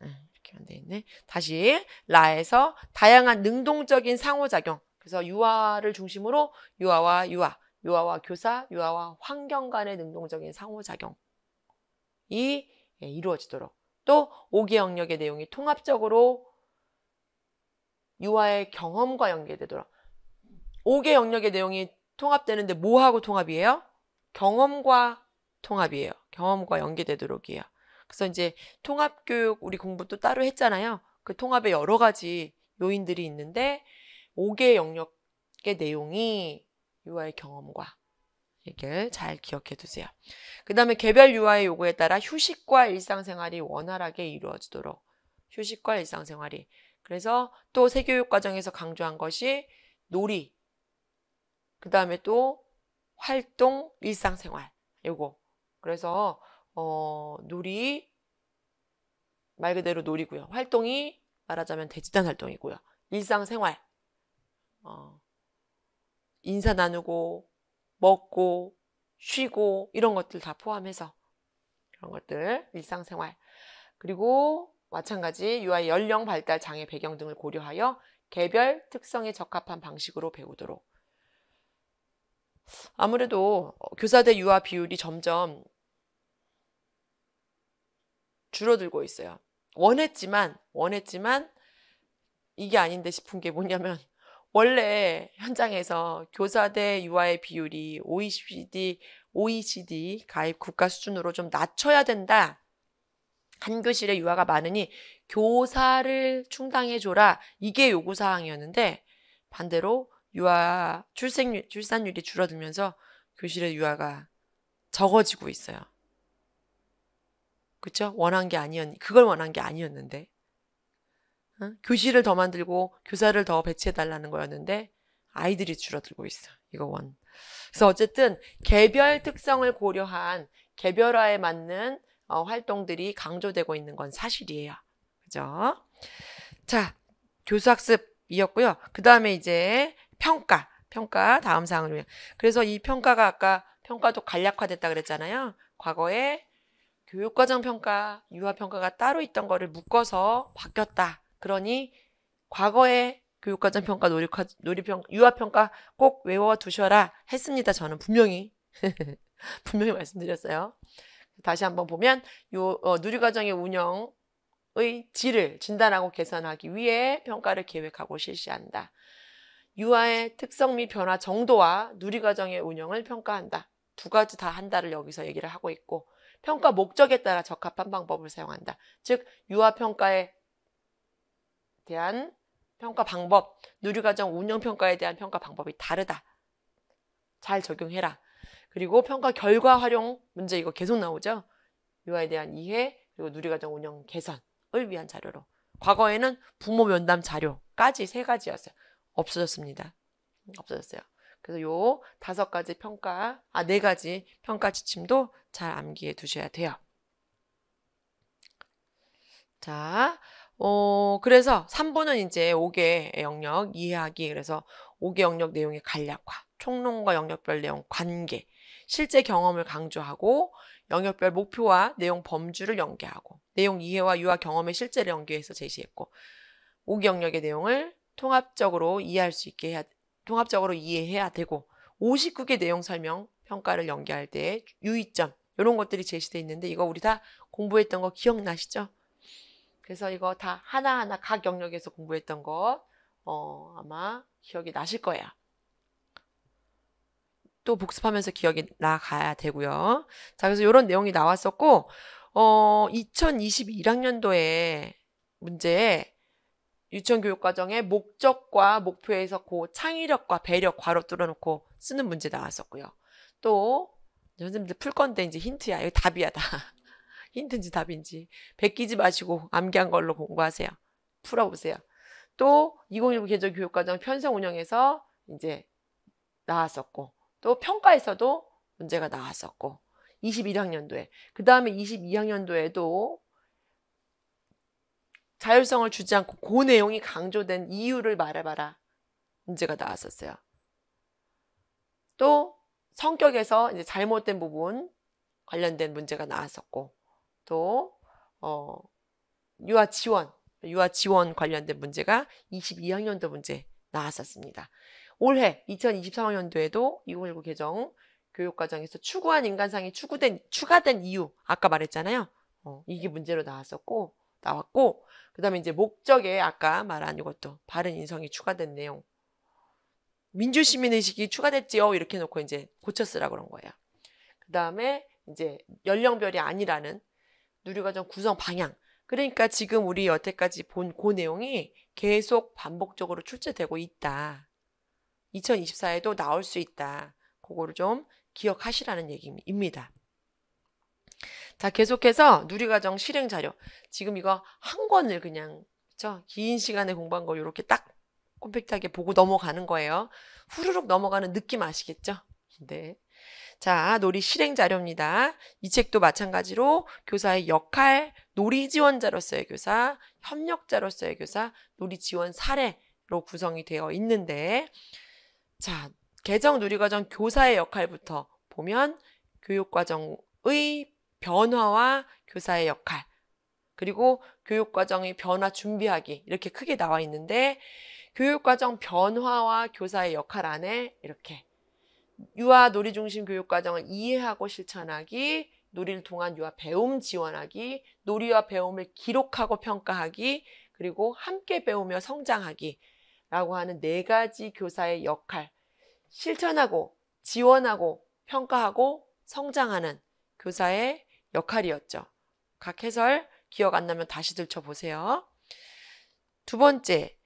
네, 이렇게 돼 있네. 다시 라에서 다양한 능동적인 상호작용. 그래서 유아를 중심으로 유아와 유아, 유아와 교사, 유아와 환경 간의 능동적인 상호작용이 예, 이루어지도록 또 5개 영역의 내용이 통합적으로 유아의 경험과 연계되도록 5개 영역의 내용이 통합되는데 뭐하고 통합이에요? 경험과 통합이에요. 경험과 연계되도록이에요. 그래서 이제 통합교육 우리 공부도 따로 했잖아요. 그통합의 여러 가지 요인들이 있는데 5개 영역의 내용이 유아의 경험과 얘기를 잘 기억해 두세요. 그 다음에 개별 유아의 요구에 따라 휴식과 일상생활이 원활하게 이루어지도록 휴식과 일상생활이 그래서 또 세교육 과정에서 강조한 것이 놀이 그 다음에 또 활동 일상생활 요거 그래서 어, 놀이 말 그대로 놀이고요. 활동이 말하자면 대집단 활동이고요. 일상생활 어, 인사 나누고 먹고 쉬고 이런 것들 다 포함해서 그런 것들 일상생활 그리고 마찬가지 유아의 연령 발달 장애 배경 등을 고려하여 개별 특성에 적합한 방식으로 배우도록 아무래도 어, 교사대 유아 비율이 점점 줄어들고 있어요. 원했지만, 원했지만, 이게 아닌데 싶은 게 뭐냐면, 원래 현장에서 교사대 유아의 비율이 OECD, OECD 가입 국가 수준으로 좀 낮춰야 된다. 한 교실에 유아가 많으니 교사를 충당해줘라. 이게 요구사항이었는데, 반대로 유아 출생 출산율이 줄어들면서 교실의 유아가 적어지고 있어요. 그죠 원한 게 아니었, 그걸 원한 게 아니었는데. 어? 교실을 더 만들고 교사를 더 배치해달라는 거였는데 아이들이 줄어들고 있어. 이거 원. 그래서 어쨌든 개별 특성을 고려한 개별화에 맞는 어, 활동들이 강조되고 있는 건 사실이에요. 그죠? 자, 교수학습이었고요. 그 다음에 이제 평가. 평가 다음 사항을 위해. 그래서 이 평가가 아까 평가도 간략화됐다 그랬잖아요. 과거에 교육과정 평가, 유아 평가가 따로 있던 거를 묶어서 바뀌었다. 그러니 과거에 교육과정 평가, 놀이과, 놀이평, 유아평가 꼭 외워두셔라 했습니다. 저는 분명히. 분명히 말씀드렸어요. 다시 한번 보면, 요, 어, 누리과정의 운영의 질을 진단하고 개선하기 위해 평가를 계획하고 실시한다. 유아의 특성 및 변화 정도와 누리과정의 운영을 평가한다. 두 가지 다 한다를 여기서 얘기를 하고 있고, 평가 목적에 따라 적합한 방법을 사용한다. 즉 유아 평가에 대한 평가 방법, 누리과정 운영 평가에 대한 평가 방법이 다르다. 잘 적용해라. 그리고 평가 결과 활용 문제 이거 계속 나오죠. 유아에 대한 이해 그리고 누리과정 운영 개선을 위한 자료로 과거에는 부모 면담 자료까지 세 가지였어요. 없어졌습니다. 없어졌어요. 그래서 요 다섯 가지 평가, 아, 네 가지 평가 지침도 잘 암기해 두셔야 돼요. 자, 어, 그래서 3부는 이제 5개 영역 이해하기 그래서 5개 영역 내용의 간략화, 총론과 영역별 내용 관계, 실제 경험을 강조하고 영역별 목표와 내용 범주를 연계하고 내용 이해와 유아 경험의 실제를 연계해서 제시했고 5개 영역의 내용을 통합적으로 이해할 수 있게 해야 통합적으로 이해해야 되고 59개 내용 설명 평가를 연계할 때 유의점 이런 것들이 제시돼 있는데 이거 우리 다 공부했던 거 기억나시죠? 그래서 이거 다 하나하나 각 영역에서 공부했던 거 어, 아마 기억이 나실 거예요. 또 복습하면서 기억이 나가야 되고요. 자, 그래서 이런 내용이 나왔었고 어, 2021학년도에 문제 유치원 교육 과정의 목적과 목표에서 고 창의력과 배려 괄호 뚫어놓고 쓰는 문제 나왔었고요. 또 선생님들 풀 건데 이제 힌트야. 이거 답이야 다. 힌트인지 답인지 베끼지 마시고 암기한 걸로 공부하세요. 풀어보세요. 또 2019 계절 교육과정 편성 운영에서 이제 나왔었고 또 평가에서도 문제가 나왔었고 21학년도에 그 다음에 22학년도에도 자율성을 주지 않고 그 내용이 강조된 이유를 말해봐라 문제가 나왔었어요. 또 성격에서 이제 잘못된 부분 관련된 문제가 나왔었고 또 어, 유아 지원 유아 지원 관련된 문제가 22학년도 문제 나왔었습니다. 올해 2023학년도에도 219 개정 교육과정에서 추구한 인간상이 추구된 추가된 이유 아까 말했잖아요. 어, 이게 문제로 나왔었고 나왔고 그다음에 이제 목적에 아까 말한 이것도 바른 인성이 추가된 내용 민주시민의식이 추가됐지요. 이렇게 놓고 이제 고쳤으라 그런 거예요. 그 다음에 이제 연령별이 아니라는 누리과정 구성 방향. 그러니까 지금 우리 여태까지 본 그 내용이 계속 반복적으로 출제되고 있다. 2024에도 나올 수 있다. 그거를 좀 기억하시라는 얘기입니다. 자, 계속해서 누리과정 실행 자료. 지금 이거 한 권을 그냥, 그쵸? 긴 시간에 공부한 거 이렇게 딱 컴팩트하게 보고 넘어가는 거예요. 후루룩 넘어가는 느낌 아시겠죠? 네. 자, 놀이 실행 자료입니다. 이 책도 마찬가지로 교사의 역할, 놀이 지원자로서의 교사, 협력자로서의 교사, 놀이 지원 사례로 구성이 되어 있는데, 자, 개정 누리과정 교사의 역할부터 보면 교육과정의 변화와 교사의 역할, 그리고 교육과정의 변화 준비하기 이렇게 크게 나와 있는데 교육과정 변화와 교사의 역할 안에 이렇게 유아 놀이 중심 교육과정을 이해하고 실천하기, 놀이를 통한 유아 배움 지원하기, 놀이와 배움을 기록하고 평가하기, 그리고 함께 배우며 성장하기 라고 하는 네 가지 교사의 역할, 실천하고 지원하고 평가하고 성장하는 교사의 역할이었죠. 각 해설 기억 안 나면 다시 들춰보세요. 두 번째,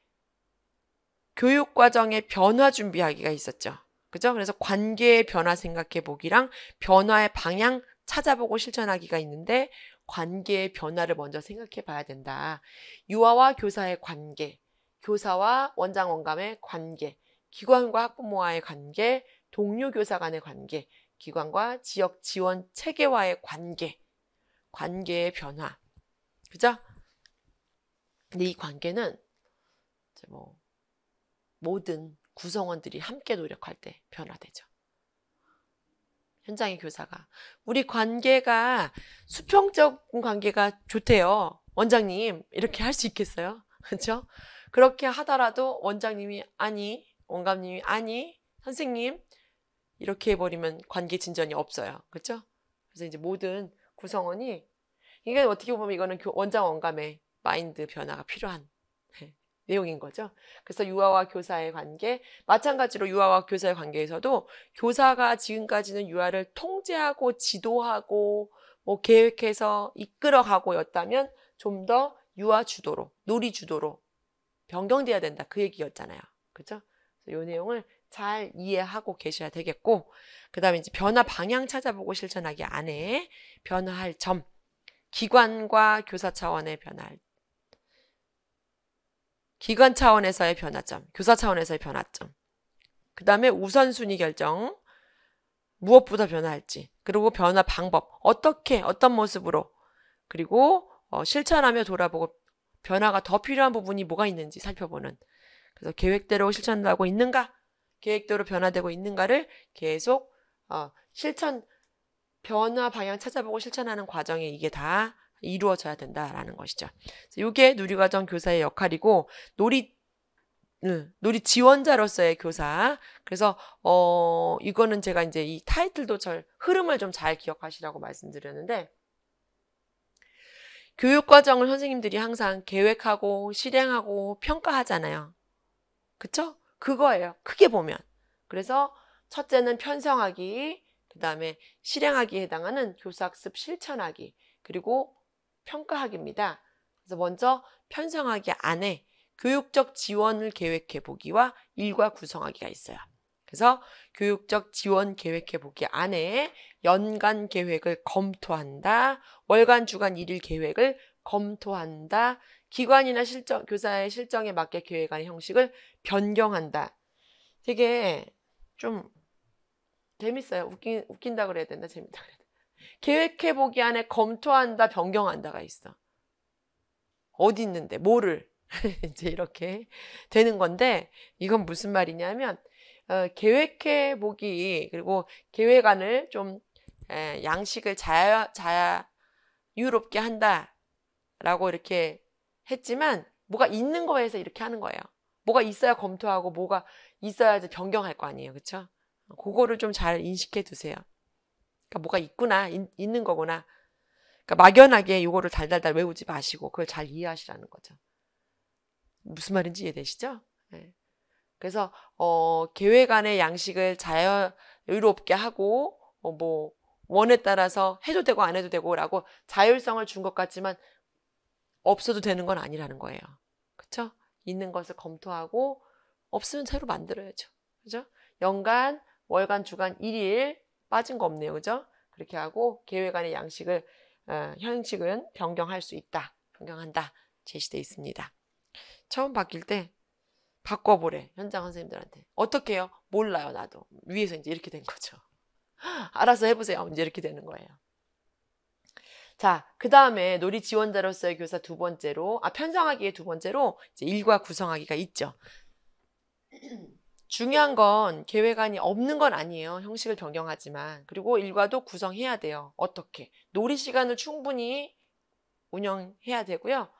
교육 과정의 변화 준비하기가 있었죠. 그죠? 그래서 관계의 변화 생각해 보기랑 변화의 방향 찾아보고 실천하기가 있는데 관계의 변화를 먼저 생각해 봐야 된다. 유아와 교사의 관계, 교사와 원장 원감의 관계, 기관과 학부모와의 관계, 동료 교사 간의 관계, 기관과 지역 지원 체계와의 관계, 관계의 변화. 그죠? 근데 이 관계는 뭐 모든 구성원들이 함께 노력할 때 변화되죠. 현장의 교사가 우리 관계가 수평적인 관계가 좋대요. 원장님 이렇게 할 수 있겠어요? 그렇죠? 그렇게 하더라도 원장님이 아니, 원감님이 아니, 선생님 이렇게 해버리면 관계 진전이 없어요. 그렇죠? 그래서 이제 모든 구성원이 이게 어떻게 보면 이거는 원장 원감의 마인드 변화가 필요한 내용인 거죠. 그래서 유아와 교사의 관계, 마찬가지로 유아와 교사의 관계에서도 교사가 지금까지는 유아를 통제하고 지도하고 뭐 계획해서 이끌어가고였다면 좀 더 유아 주도로, 놀이 주도로 변경돼야 된다 그 얘기였잖아요. 그죠? 그래서 이 내용을 잘 이해하고 계셔야 되겠고 그 다음에 이제 변화 방향 찾아보고 실천하기 안에 변화할 점 기관과 교사 차원의 변화할 점, 기관 차원에서의 변화점, 교사 차원에서의 변화점. 그 다음에 우선순위 결정, 무엇보다 변화할지, 그리고 변화 방법, 어떻게, 어떤 모습으로, 그리고 어, 실천하며 돌아보고 변화가 더 필요한 부분이 뭐가 있는지 살펴보는 그래서 계획대로 실천하고 있는가, 계획대로 변화되고 있는가를 계속 어, 실천 변화 방향 찾아보고 실천하는 과정에 이게 다 이루어져야 된다라는 것이죠. 이게 누리과정 교사의 역할이고 놀이 놀이 지원자로서의 교사. 그래서 어 이거는 제가 이제 이 타이틀도 절 흐름을 좀 잘 기억하시라고 말씀드렸는데 교육 과정을 선생님들이 항상 계획하고 실행하고 평가하잖아요. 그쵸? 그거예요. 크게 보면. 그래서 첫째는 편성하기, 그 다음에 실행하기에 해당하는 교사학습 실천하기, 그리고 평가학입니다. 그래서 먼저 편성하기 안에 교육적 지원을 계획해보기와 일과 구성하기가 있어요. 그래서 교육적 지원 계획해보기 안에 연간 계획을 검토한다, 월간, 주간, 일일 계획을 검토한다, 기관이나 실정, 교사의 실정에 맞게 계획안 형식을 변경한다. 되게 좀 재밌어요. 웃긴, 웃긴다 그래야 된다, 재밌다 그래야 계획해보기 안에 검토한다, 변경한다가 있어. 어디 있는데, 뭐를. 이제 이렇게 되는 건데, 이건 무슨 말이냐면, 어, 계획해보기, 그리고 계획안을 좀 에, 양식을 자유, 자유롭게 한다라고 이렇게 했지만, 뭐가 있는 거에서 이렇게 하는 거예요. 뭐가 있어야 검토하고, 뭐가 있어야 변경할 거 아니에요. 그쵸? 그거를 좀 잘 인식해 두세요. 그러니까 뭐가 있구나 있, 는 거구나. 그러니까 막연하게 이거를 달달달 외우지 마시고 그걸 잘 이해하시라는 거죠. 무슨 말인지 이해되시죠? 네. 그래서 어, 계획안의 양식을 자유롭게 하고 어, 뭐 원에 따라서 해도 되고 안 해도 되고라고 자율성을 준 것 같지만 없어도 되는 건 아니라는 거예요. 그렇죠? 있는 것을 검토하고 없으면 새로 만들어야죠. 그죠? 연간, 월간, 주간, 일일 빠진 거 없네요. 그죠? 그렇게 하고 계획안의 양식을 어, 형식은 변경할 수 있다. 변경한다. 제시돼 있습니다. 처음 바뀔 때 바꿔보래. 현장 선생님들한테. 어떻게 해요? 몰라요. 나도. 위에서 이제 이렇게 된 거죠. 알아서 해보세요. 이제 이렇게 되는 거예요. 자, 그 다음에 놀이 지원자로서의 교사 두 번째로, 아, 편성하기의 두 번째로, 이제 일과 구성하기가 있죠. 중요한 건 계획안이 없는 건 아니에요. 형식을 변경하지만. 그리고 일과도 구성해야 돼요. 어떻게? 놀이 시간을 충분히 운영해야 되고요.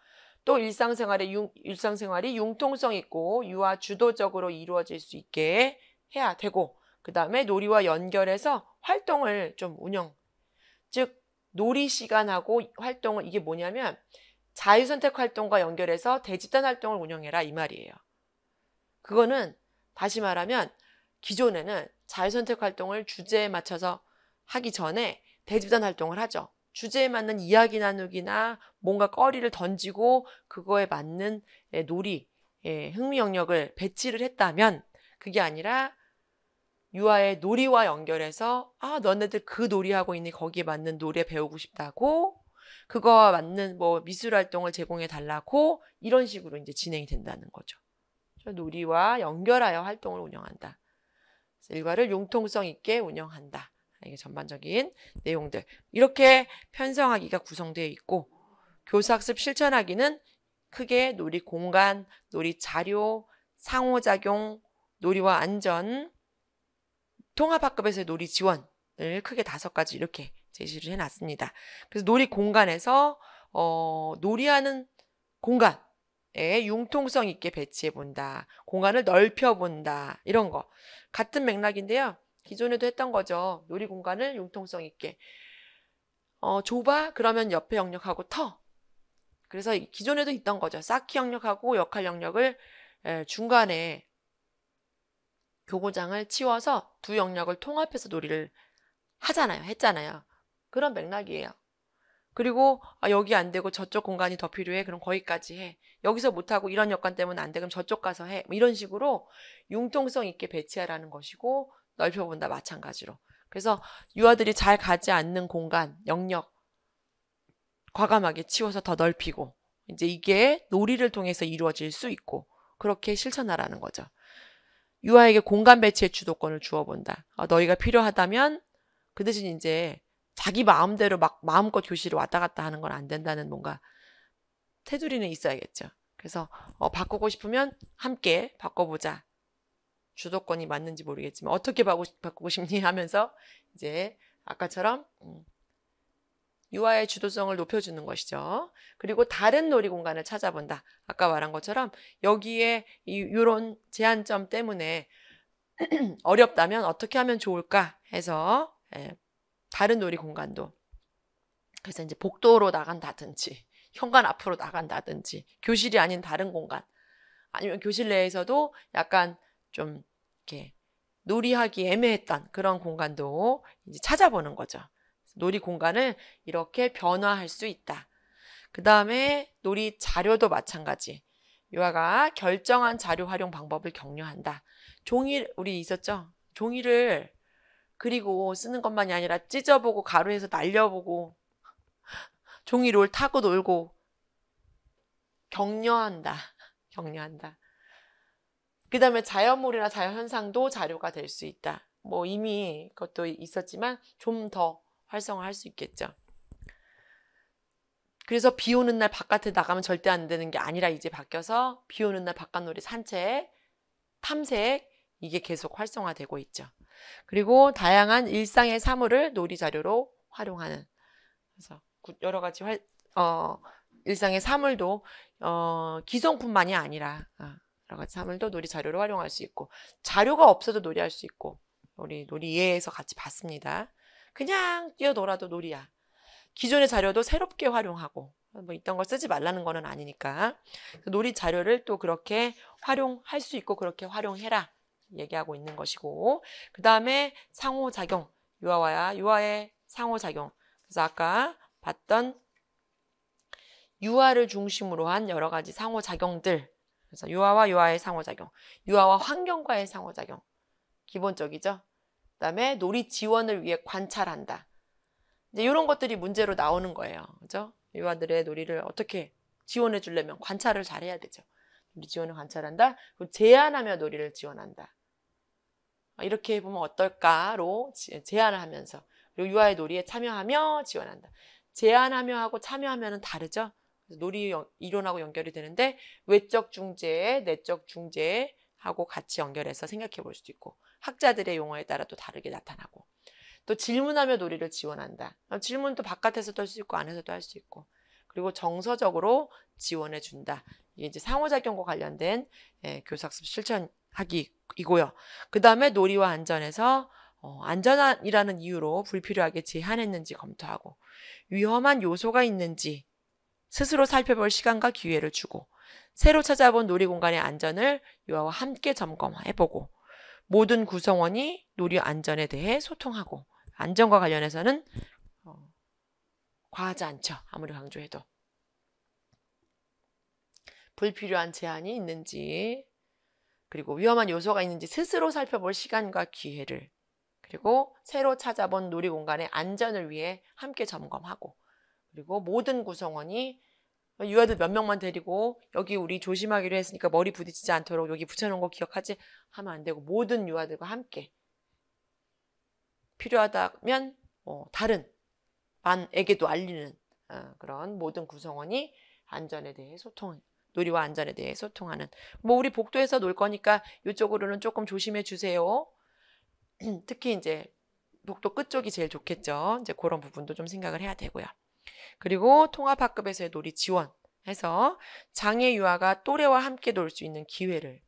또 일상생활의 융, 일상생활이 융통성 있고 유아 주도적으로 이루어질 수 있게 해야 되고 그 다음에 놀이와 연결해서 활동을 좀 운영 즉 놀이 시간하고 활동을 이게 뭐냐면 자유선택 활동과 연결해서 대집단 활동을 운영해라 이 말이에요. 그거는 다시 말하면 기존에는 자유선택 활동을 주제에 맞춰서 하기 전에 대집단 활동을 하죠. 주제에 맞는 이야기 나누기나 뭔가 꺼리를 던지고 그거에 맞는 예, 놀이, 예, 흥미 영역을 배치를 했다면 그게 아니라 유아의 놀이와 연결해서 아 너네들 그 놀이하고 있니 거기에 맞는 노래 배우고 싶다고 그거와 맞는 뭐 미술 활동을 제공해 달라고 이런 식으로 이제 진행이 된다는 거죠. 놀이와 연결하여 활동을 운영한다. 일과를 융통성 있게 운영한다. 이게 전반적인 내용들. 이렇게 편성하기가 구성되어 있고 교수학습 실천하기는 크게 놀이 공간, 놀이 자료, 상호작용, 놀이와 안전, 통합학급에서의 놀이 지원을 크게 다섯 가지 이렇게 제시를 해놨습니다. 그래서 놀이 공간에서 어, 놀이하는 공간, 에 예, 융통성 있게 배치해 본다. 공간을 넓혀 본다. 이런 거. 같은 맥락인데요. 기존에도 했던 거죠. 요리 공간을 융통성 있게. 어, 좁아? 그러면 옆에 영역하고 터. 그래서 기존에도 있던 거죠. 쌓기 영역하고 역할 영역을 예, 중간에 교구장을 치워서 두 영역을 통합해서 놀이를 하잖아요. 했잖아요. 그런 맥락이에요. 그리고 아, 여기 안 되고 저쪽 공간이 더 필요해. 그럼 거기까지 해. 여기서 못하고 이런 여건 때문에 안 돼. 그럼 저쪽 가서 해. 뭐 이런 식으로 융통성 있게 배치하라는 것이고 넓혀본다 마찬가지로. 그래서 유아들이 잘 가지 않는 공간, 영역 과감하게 치워서 더 넓히고 이제 이게 놀이를 통해서 이루어질 수 있고 그렇게 실천하라는 거죠. 유아에게 공간 배치의 주도권을 주어본다. 아, 너희가 필요하다면 그 대신 이제 자기 마음대로 막 마음껏 교실을 왔다 갔다 하는 건 안 된다는 뭔가 테두리는 있어야겠죠. 그래서 어, 바꾸고 싶으면 함께 바꿔보자. 주도권이 맞는지 모르겠지만 어떻게 바꾸, 바꾸고 싶니 하면서 이제 아까처럼 음, 유아의 주도성을 높여주는 것이죠. 그리고 다른 놀이공간을 찾아본다. 아까 말한 것처럼 여기에 이, 이런 제한점 때문에 어렵다면 어떻게 하면 좋을까 해서 예, 다른 놀이 공간도. 그래서 이제 복도로 나간다든지, 현관 앞으로 나간다든지, 교실이 아닌 다른 공간. 아니면 교실 내에서도 약간 좀 이렇게 놀이하기 애매했던 그런 공간도 이제 찾아보는 거죠. 놀이 공간을 이렇게 변화할 수 있다. 그 다음에 놀이 자료도 마찬가지. 유아가 결정한 자료 활용 방법을 격려한다. 종이, 우리 있었죠? 종이를 그리고 쓰는 것만이 아니라 찢어보고 가루에서 날려보고 종이롤 타고 놀고 격려한다. 격려한다. 그 다음에 자연물이나 자연현상도 자료가 될 수 있다. 뭐 이미 그것도 있었지만 좀 더 활성화할 수 있겠죠. 그래서 비 오는 날 바깥에 나가면 절대 안 되는 게 아니라 이제 바뀌어서 비 오는 날 바깥놀이 산책, 탐색 이게 계속 활성화되고 있죠. 그리고 다양한 일상의 사물을 놀이 자료로 활용하는 그래서 여러 가지 활, 어, 일상의 사물도 어, 기성뿐만이 아니라 어, 여러 가지 사물도 놀이 자료로 활용할 수 있고 자료가 없어도 놀이할 수 있고 우리 놀이에서 예 같이 봤습니다. 그냥 뛰어놀아도 놀이야. 기존의 자료도 새롭게 활용하고 뭐 있던 걸 쓰지 말라는 거는 아니니까 그 놀이 자료를 또 그렇게 활용할 수 있고 그렇게 활용해라 얘기하고 있는 것이고 그 다음에 상호작용 유아와야 유아의 상호작용 그래서 아까 봤던 유아를 중심으로 한 여러 가지 상호작용들 그래서 유아와 유아의 상호작용 유아와 환경과의 상호작용 기본적이죠 그 다음에 놀이 지원을 위해 관찰한다 이제 이런 것들이 문제로 나오는 거예요 그죠 유아들의 놀이를 어떻게 지원해 주려면 관찰을 잘해야 되죠 우리 지원을 관찰한다 그리고 제안하며 놀이를 지원한다 아, 이렇게 해보면 어떨까로 제안을 하면서 그리고 유아의 놀이에 참여하며 지원한다. 제안하며 하고 참여하면은 다르죠. 놀이 이론하고 연결이 되는데 외적 중재, 내적 중재하고 같이 연결해서 생각해 볼 수도 있고 학자들의 용어에 따라 또 다르게 나타나고 또 질문하며 놀이를 지원한다. 어, 질문도 바깥에서도 할 수 있고 안에서도 할 수 있고 그리고 정서적으로 지원해 준다. 이게 이제 상호작용과 관련된 예, 교사학습 실천 하기 이고요. 그 다음에 놀이와 안전에서 어, 안전이라는 이유로 불필요하게 제한했는지 검토하고 위험한 요소가 있는지 스스로 살펴볼 시간과 기회를 주고 새로 찾아본 놀이 공간의 안전을 이와 함께 점검해보고 모든 구성원이 놀이 안전에 대해 소통하고 안전과 관련해서는 어, 과하지 않죠. 아무리 강조해도. 불필요한 제한이 있는지 그리고 위험한 요소가 있는지 스스로 살펴볼 시간과 기회를 그리고 새로 찾아본 놀이 공간의 안전을 위해 함께 점검하고 그리고 모든 구성원이 유아들 몇 명만 데리고 여기 우리 조심하기로 했으니까 머리 부딪히지 않도록 여기 붙여놓은 거 기억하지 하면 안 되고 모든 유아들과 함께 필요하다면 어, 다른 반에게도 알리는 어, 그런 모든 구성원이 안전에 대해 소통을 놀이와 안전에 대해 소통하는 뭐 우리 복도에서 놀 거니까 이쪽으로는 조금 조심해 주세요. 특히 이제 복도 끝쪽이 제일 좋겠죠. 이제 그런 부분도 좀 생각을 해야 되고요. 그리고 통합학급에서의 놀이 지원 해서 장애 유아가 또래와 함께 놀 수 있는 기회를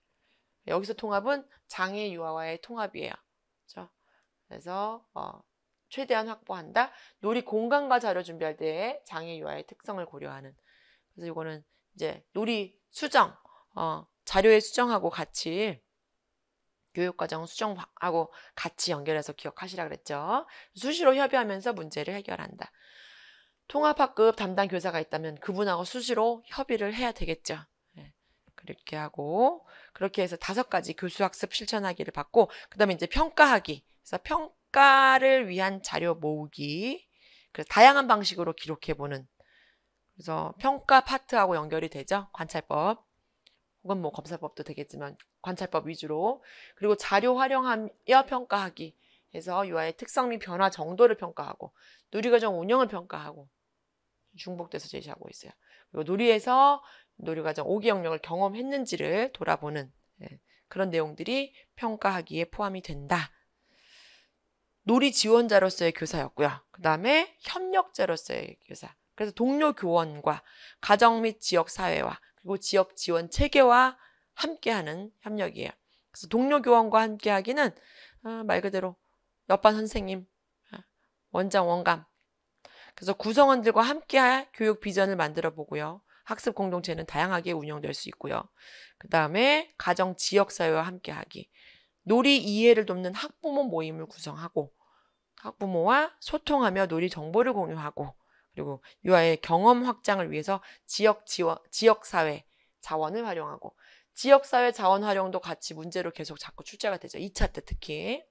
여기서 통합은 장애 유아와의 통합이에요. 그렇죠? 그래서 어, 최대한 확보한다. 놀이 공간과 자료 준비할 때 장애 유아의 특성을 고려하는. 그래서 이거는 이제 놀이 수정 어, 자료에 수정하고 같이 교육과정 수정하고 같이 연결해서 기억하시라 그랬죠. 수시로 협의하면서 문제를 해결한다. 통합학급 담당 교사가 있다면 그분하고 수시로 협의를 해야 되겠죠. 예, 그렇게 하고 그렇게 해서 다섯 가지 교수학습 실천하기를 받고 그 다음에 이제 평가하기 그래서 평가를 위한 자료 모으기 그래서 다양한 방식으로 기록해보는 그래서 평가 파트하고 연결이 되죠. 관찰법 혹은 뭐 검사법도 되겠지만 관찰법 위주로 그리고 자료 활용하며 평가하기 해서 유아의 특성 및 변화 정도를 평가하고 놀이과정 운영을 평가하고 중복돼서 제시하고 있어요. 그리고 놀이에서 놀이과정 5기 영역을 경험했는지를 돌아보는 예, 그런 내용들이 평가하기에 포함이 된다. 놀이 지원자로서의 교사였고요. 그 다음에 협력자로서의 교사. 그래서 동료 교원과 가정 및 지역 사회와 그리고 지역 지원 체계와 함께하는 협력이에요. 그래서 동료 교원과 함께하기는 어, 말 그대로 옆반 선생님, 어, 원장 원감. 그래서 구성원들과 함께할 교육 비전을 만들어 보고요. 학습 공동체는 다양하게 운영될 수 있고요. 그 다음에 가정 지역 사회와 함께하기. 놀이 이해를 돕는 학부모 모임을 구성하고 학부모와 소통하며 놀이 정보를 공유하고 그리고 유아의 경험 확장을 위해서 지역 지원, 지역사회 자원을 활용하고 지역사회 자원 활용도 같이 문제로 계속 자꾸 출제가 되죠. 2차 때 특히.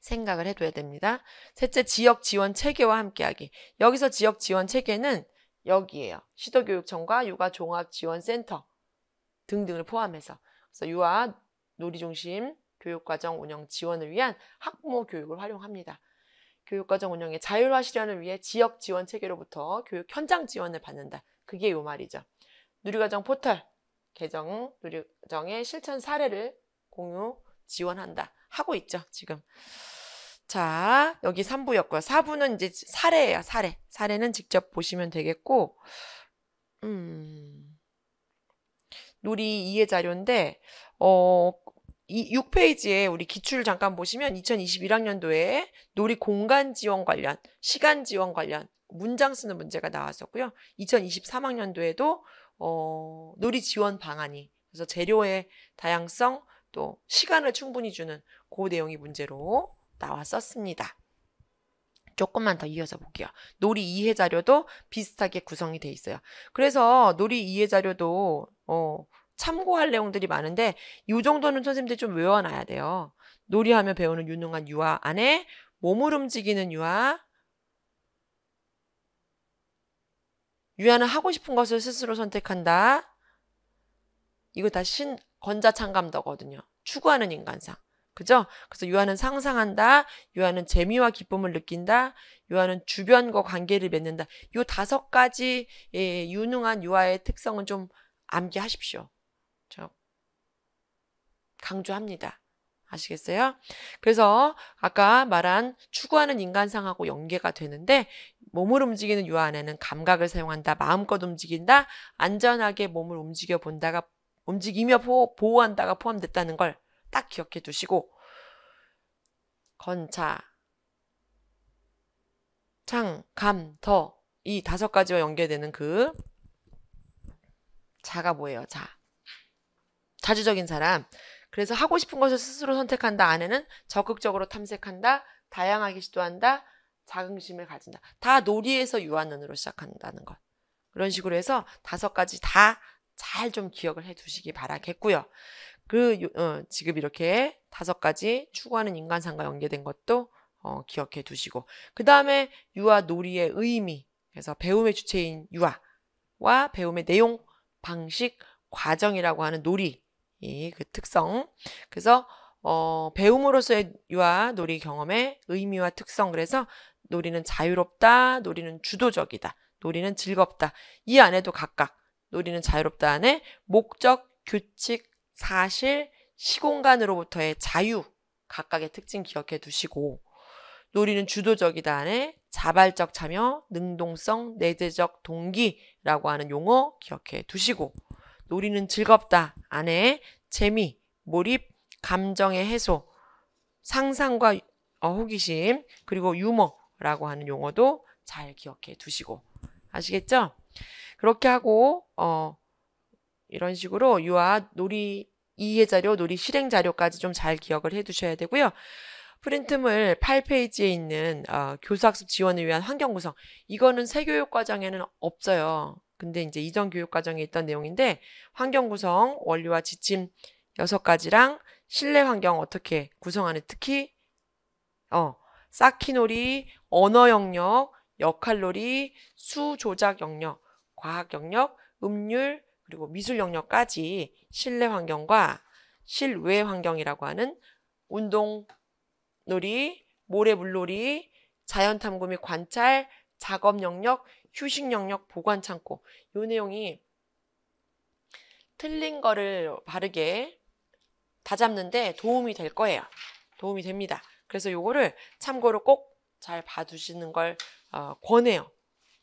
생각을 해둬야 됩니다. 셋째, 지역 지원 체계와 함께하기. 여기서 지역 지원 체계는 여기에요. 시도교육청과 육아종합지원센터 등등을 포함해서 그래서 유아 놀이중심 교육과정 운영 지원을 위한 학부모 교육을 활용합니다. 교육과정 운영의 자율화 실현을 위해 지역 지원 체계로부터 교육 현장 지원을 받는다. 그게 요 말이죠. 누리과정 포털 개정 누리과정의 실천 사례를 공유 지원한다. 하고 있죠, 지금. 자, 여기 3부였고요. 4부는 이제 사례예요, 사례. 사례는 직접 보시면 되겠고, 음, 놀이 이해 자료인데, 어, 이 6페이지에 우리 기출 잠깐 보시면 2021학년도에 놀이 공간 지원 관련, 시간 지원 관련 문장 쓰는 문제가 나왔었고요. 2023학년도에도 어, 놀이 지원 방안이 그래서 재료의 다양성 또 시간을 충분히 주는 그 내용이 문제로 나왔었습니다. 조금만 더 이어서 볼게요. 놀이 이해 자료도 비슷하게 구성이 돼 있어요. 그래서 놀이 이해 자료도 어, 참고할 내용들이 많은데 요 정도는 선생님들 좀 외워놔야 돼요. 놀이하며 배우는 유능한 유아 안에 몸을 움직이는 유아 유아는 하고 싶은 것을 스스로 선택한다. 이거 다신 건자창감더거든요. 추구하는 인간상. 그죠? 그래서 유아는 상상한다. 유아는 재미와 기쁨을 느낀다. 유아는 주변과 관계를 맺는다. 요 다섯 가지 예, 유능한 유아의 특성은 좀 암기하십시오. 강조합니다. 아시겠어요? 그래서 아까 말한 추구하는 인간상하고 연계가 되는데 몸을 움직이는 요 안에는 감각을 사용한다, 마음껏 움직인다, 안전하게 몸을 움직여 본다가 움직이며 보호, 보호한다가 포함됐다는 걸 딱 기억해 두시고 건차, 창, 감, 더 이 다섯 가지와 연계되는 그 자가 뭐예요? 자. 자주적인 사람. 그래서 하고 싶은 것을 스스로 선택한다 안에는 적극적으로 탐색한다, 다양하게 시도한다, 자긍심을 가진다. 다 놀이에서 유한론으로 시작한다는 것. 그런 식으로 해서 다섯 가지 다 잘 좀 기억을 해 두시기 바라겠고요. 그 어, 지금 이렇게 다섯 가지 추구하는 인간상과 연계된 것도 어, 기억해 두시고 그 다음에 유아 놀이의 의미 그래서 배움의 주체인 유아와 배움의 내용 방식 과정이라고 하는 놀이 이그 특성. 그래서 어, 배움으로서의 유아 놀이 경험의 의미와 특성. 그래서 놀이는 자유롭다, 놀이는 주도적이다, 놀이는 즐겁다. 이 안에도 각각 놀이는 자유롭다 안에 목적, 규칙, 사실, 시공간으로부터의 자유 각각의 특징 기억해 두시고 놀이는 주도적이다 안에 자발적 참여, 능동성, 내재적 동기라고 하는 용어 기억해 두시고 놀이는 즐겁다 안에 재미, 몰입, 감정의 해소, 상상과 어, 호기심, 그리고 유머라고 하는 용어도 잘 기억해 두시고 아시겠죠? 그렇게 하고 어 이런 식으로 유아 놀이 이해 자료, 놀이 실행 자료까지 좀 잘 기억을 해 두셔야 되고요. 프린트물 8페이지에 있는 어, 교수학습 지원을 위한 환경 구성 이거는 새교육 과정에는 없어요. 근데 이제 이전 교육 과정에 있던 내용인데 환경 구성 원리와 지침 여섯 가지랑 실내 환경 어떻게 구성하는 특히 어 쌓기놀이 언어 영역 역할놀이 수 조작 영역 과학 영역 음률 그리고 미술 영역까지 실내 환경과 실외 환경이라고 하는 운동 놀이 모래물놀이 자연탐구 및 관찰 작업 영역 휴식 영역 보관 창고 요 내용이 틀린 거를 바르게 다 잡는데 도움이 될 거예요. 도움이 됩니다. 그래서 요거를 참고로 꼭 잘 봐두시는 걸 어, 권해요.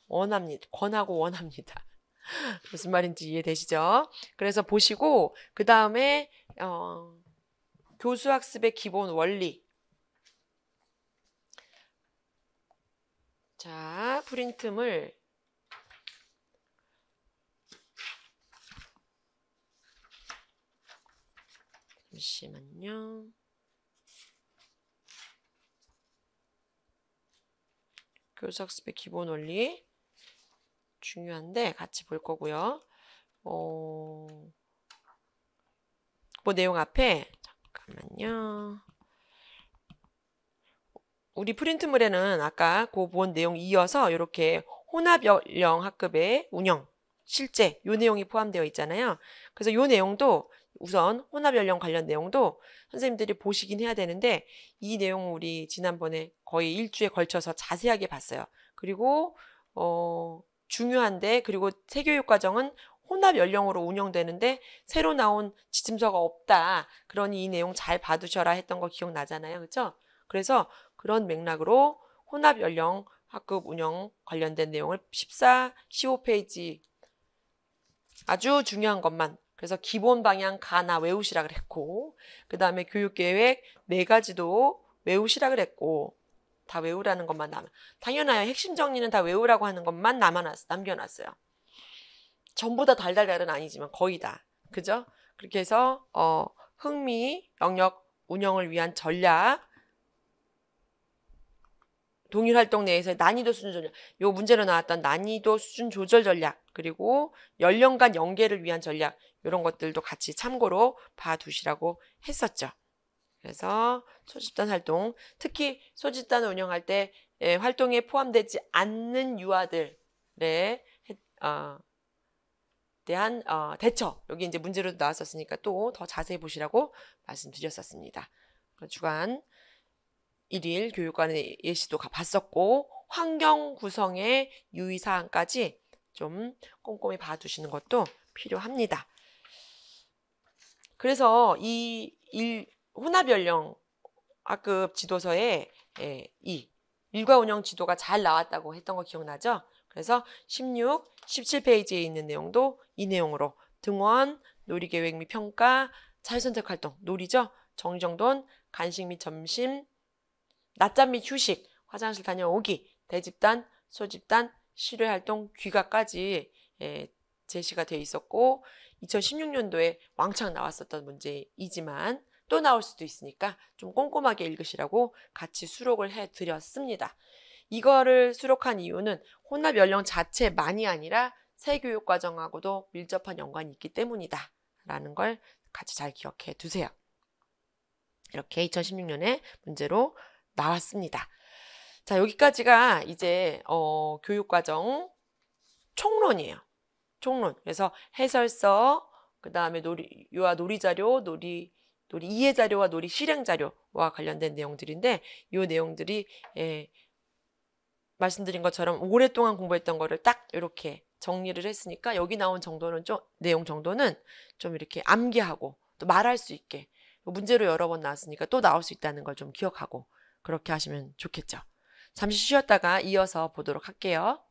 원합니다. 권하고 원합니다. 무슨 말인지 이해되시죠? 그래서 보시고 그 다음에 어, 교수학습의 기본 원리 자 프린트물 잠시만요. 교수학습의 기본 원리 중요한데 같이 볼 거고요. 어, 뭐 내용 앞에 잠깐만요. 우리 프린트물에는 아까 그본 내용 이어서 이렇게 혼합연령 학급의 운영 실제 요 내용이 포함되어 있잖아요. 그래서 요 내용도 우선 혼합 연령 관련 내용도 선생님들이 보시긴 해야 되는데 이 내용 우리 지난번에 거의 일주에 걸쳐서 자세하게 봤어요. 그리고 어 중요한데 그리고 세교육 과정은 혼합 연령으로 운영되는데 새로 나온 지침서가 없다. 그러니 이 내용 잘 봐두셔라 했던 거 기억나잖아요. 그렇죠? 그래서 그런 맥락으로 혼합 연령 학급 운영 관련된 내용을 14, 15페이지 아주 중요한 것만 그래서 기본 방향 가나 외우시라 그랬고 그 다음에 교육계획 네 가지도 외우시라 그랬고 다 외우라는 것만 남아 당연하여 핵심 정리는 다 외우라고 하는 것만 남아놨, 남겨놨어요 전부 다 달달달은 아니지만 거의 다 그죠? 그렇게 해서 어, 흥미 영역 운영을 위한 전략 동일 활동 내에서 의 난이도 수준 전략 요 문제로 나왔던 난이도 수준 조절 전략 그리고 연령간 연계를 위한 전략 이런 것들도 같이 참고로 봐두시라고 했었죠. 그래서 소집단 활동, 특히 소집단 운영할 때 예, 활동에 포함되지 않는 유아들에 어, 대한 어, 대처 여기 이제 문제로 나왔었으니까 또 더 자세히 보시라고 말씀드렸었습니다. 주간 일일 교육관의 예시도 봤었고 환경 구성의 유의사항까지 좀 꼼꼼히 봐두시는 것도 필요합니다. 그래서 이 일, 혼합연령 학급 지도서에 예, 이 일과 운영 지도가 잘 나왔다고 했던 거 기억나죠? 그래서 16, 17페이지에 있는 내용도 이 내용으로 등원, 놀이계획 및 평가, 자유선택활동, 놀이죠? 정정돈, 간식 및 점심, 낮잠 및 휴식, 화장실 다녀오기, 대집단, 소집단, 실외활동, 귀가까지 예, 제시가 돼 있었고 2016년도에 왕창 나왔었던 문제이지만 또 나올 수도 있으니까 좀 꼼꼼하게 읽으시라고 같이 수록을 해드렸습니다. 이거를 수록한 이유는 혼합 연령 자체만이 아니라 새 교육 과정하고도 밀접한 연관이 있기 때문이다. 라는 걸 같이 잘 기억해 두세요. 이렇게 2016년에 문제로 나왔습니다. 자, 여기까지가 이제 어, 교육 과정 총론이에요. 총론. 그래서 해설서, 그 다음에 놀이, 요와 놀이자료, 놀이, 놀이 이해자료와 놀이 실행자료와 관련된 내용들인데, 요 내용들이, 예, 말씀드린 것처럼 오랫동안 공부했던 거를 딱 이렇게 정리를 했으니까 여기 나온 정도는 좀, 내용 정도는 좀 이렇게 암기하고 또 말할 수 있게 문제로 여러 번 나왔으니까 또 나올 수 있다는 걸 좀 기억하고 그렇게 하시면 좋겠죠. 잠시 쉬었다가 이어서 보도록 할게요.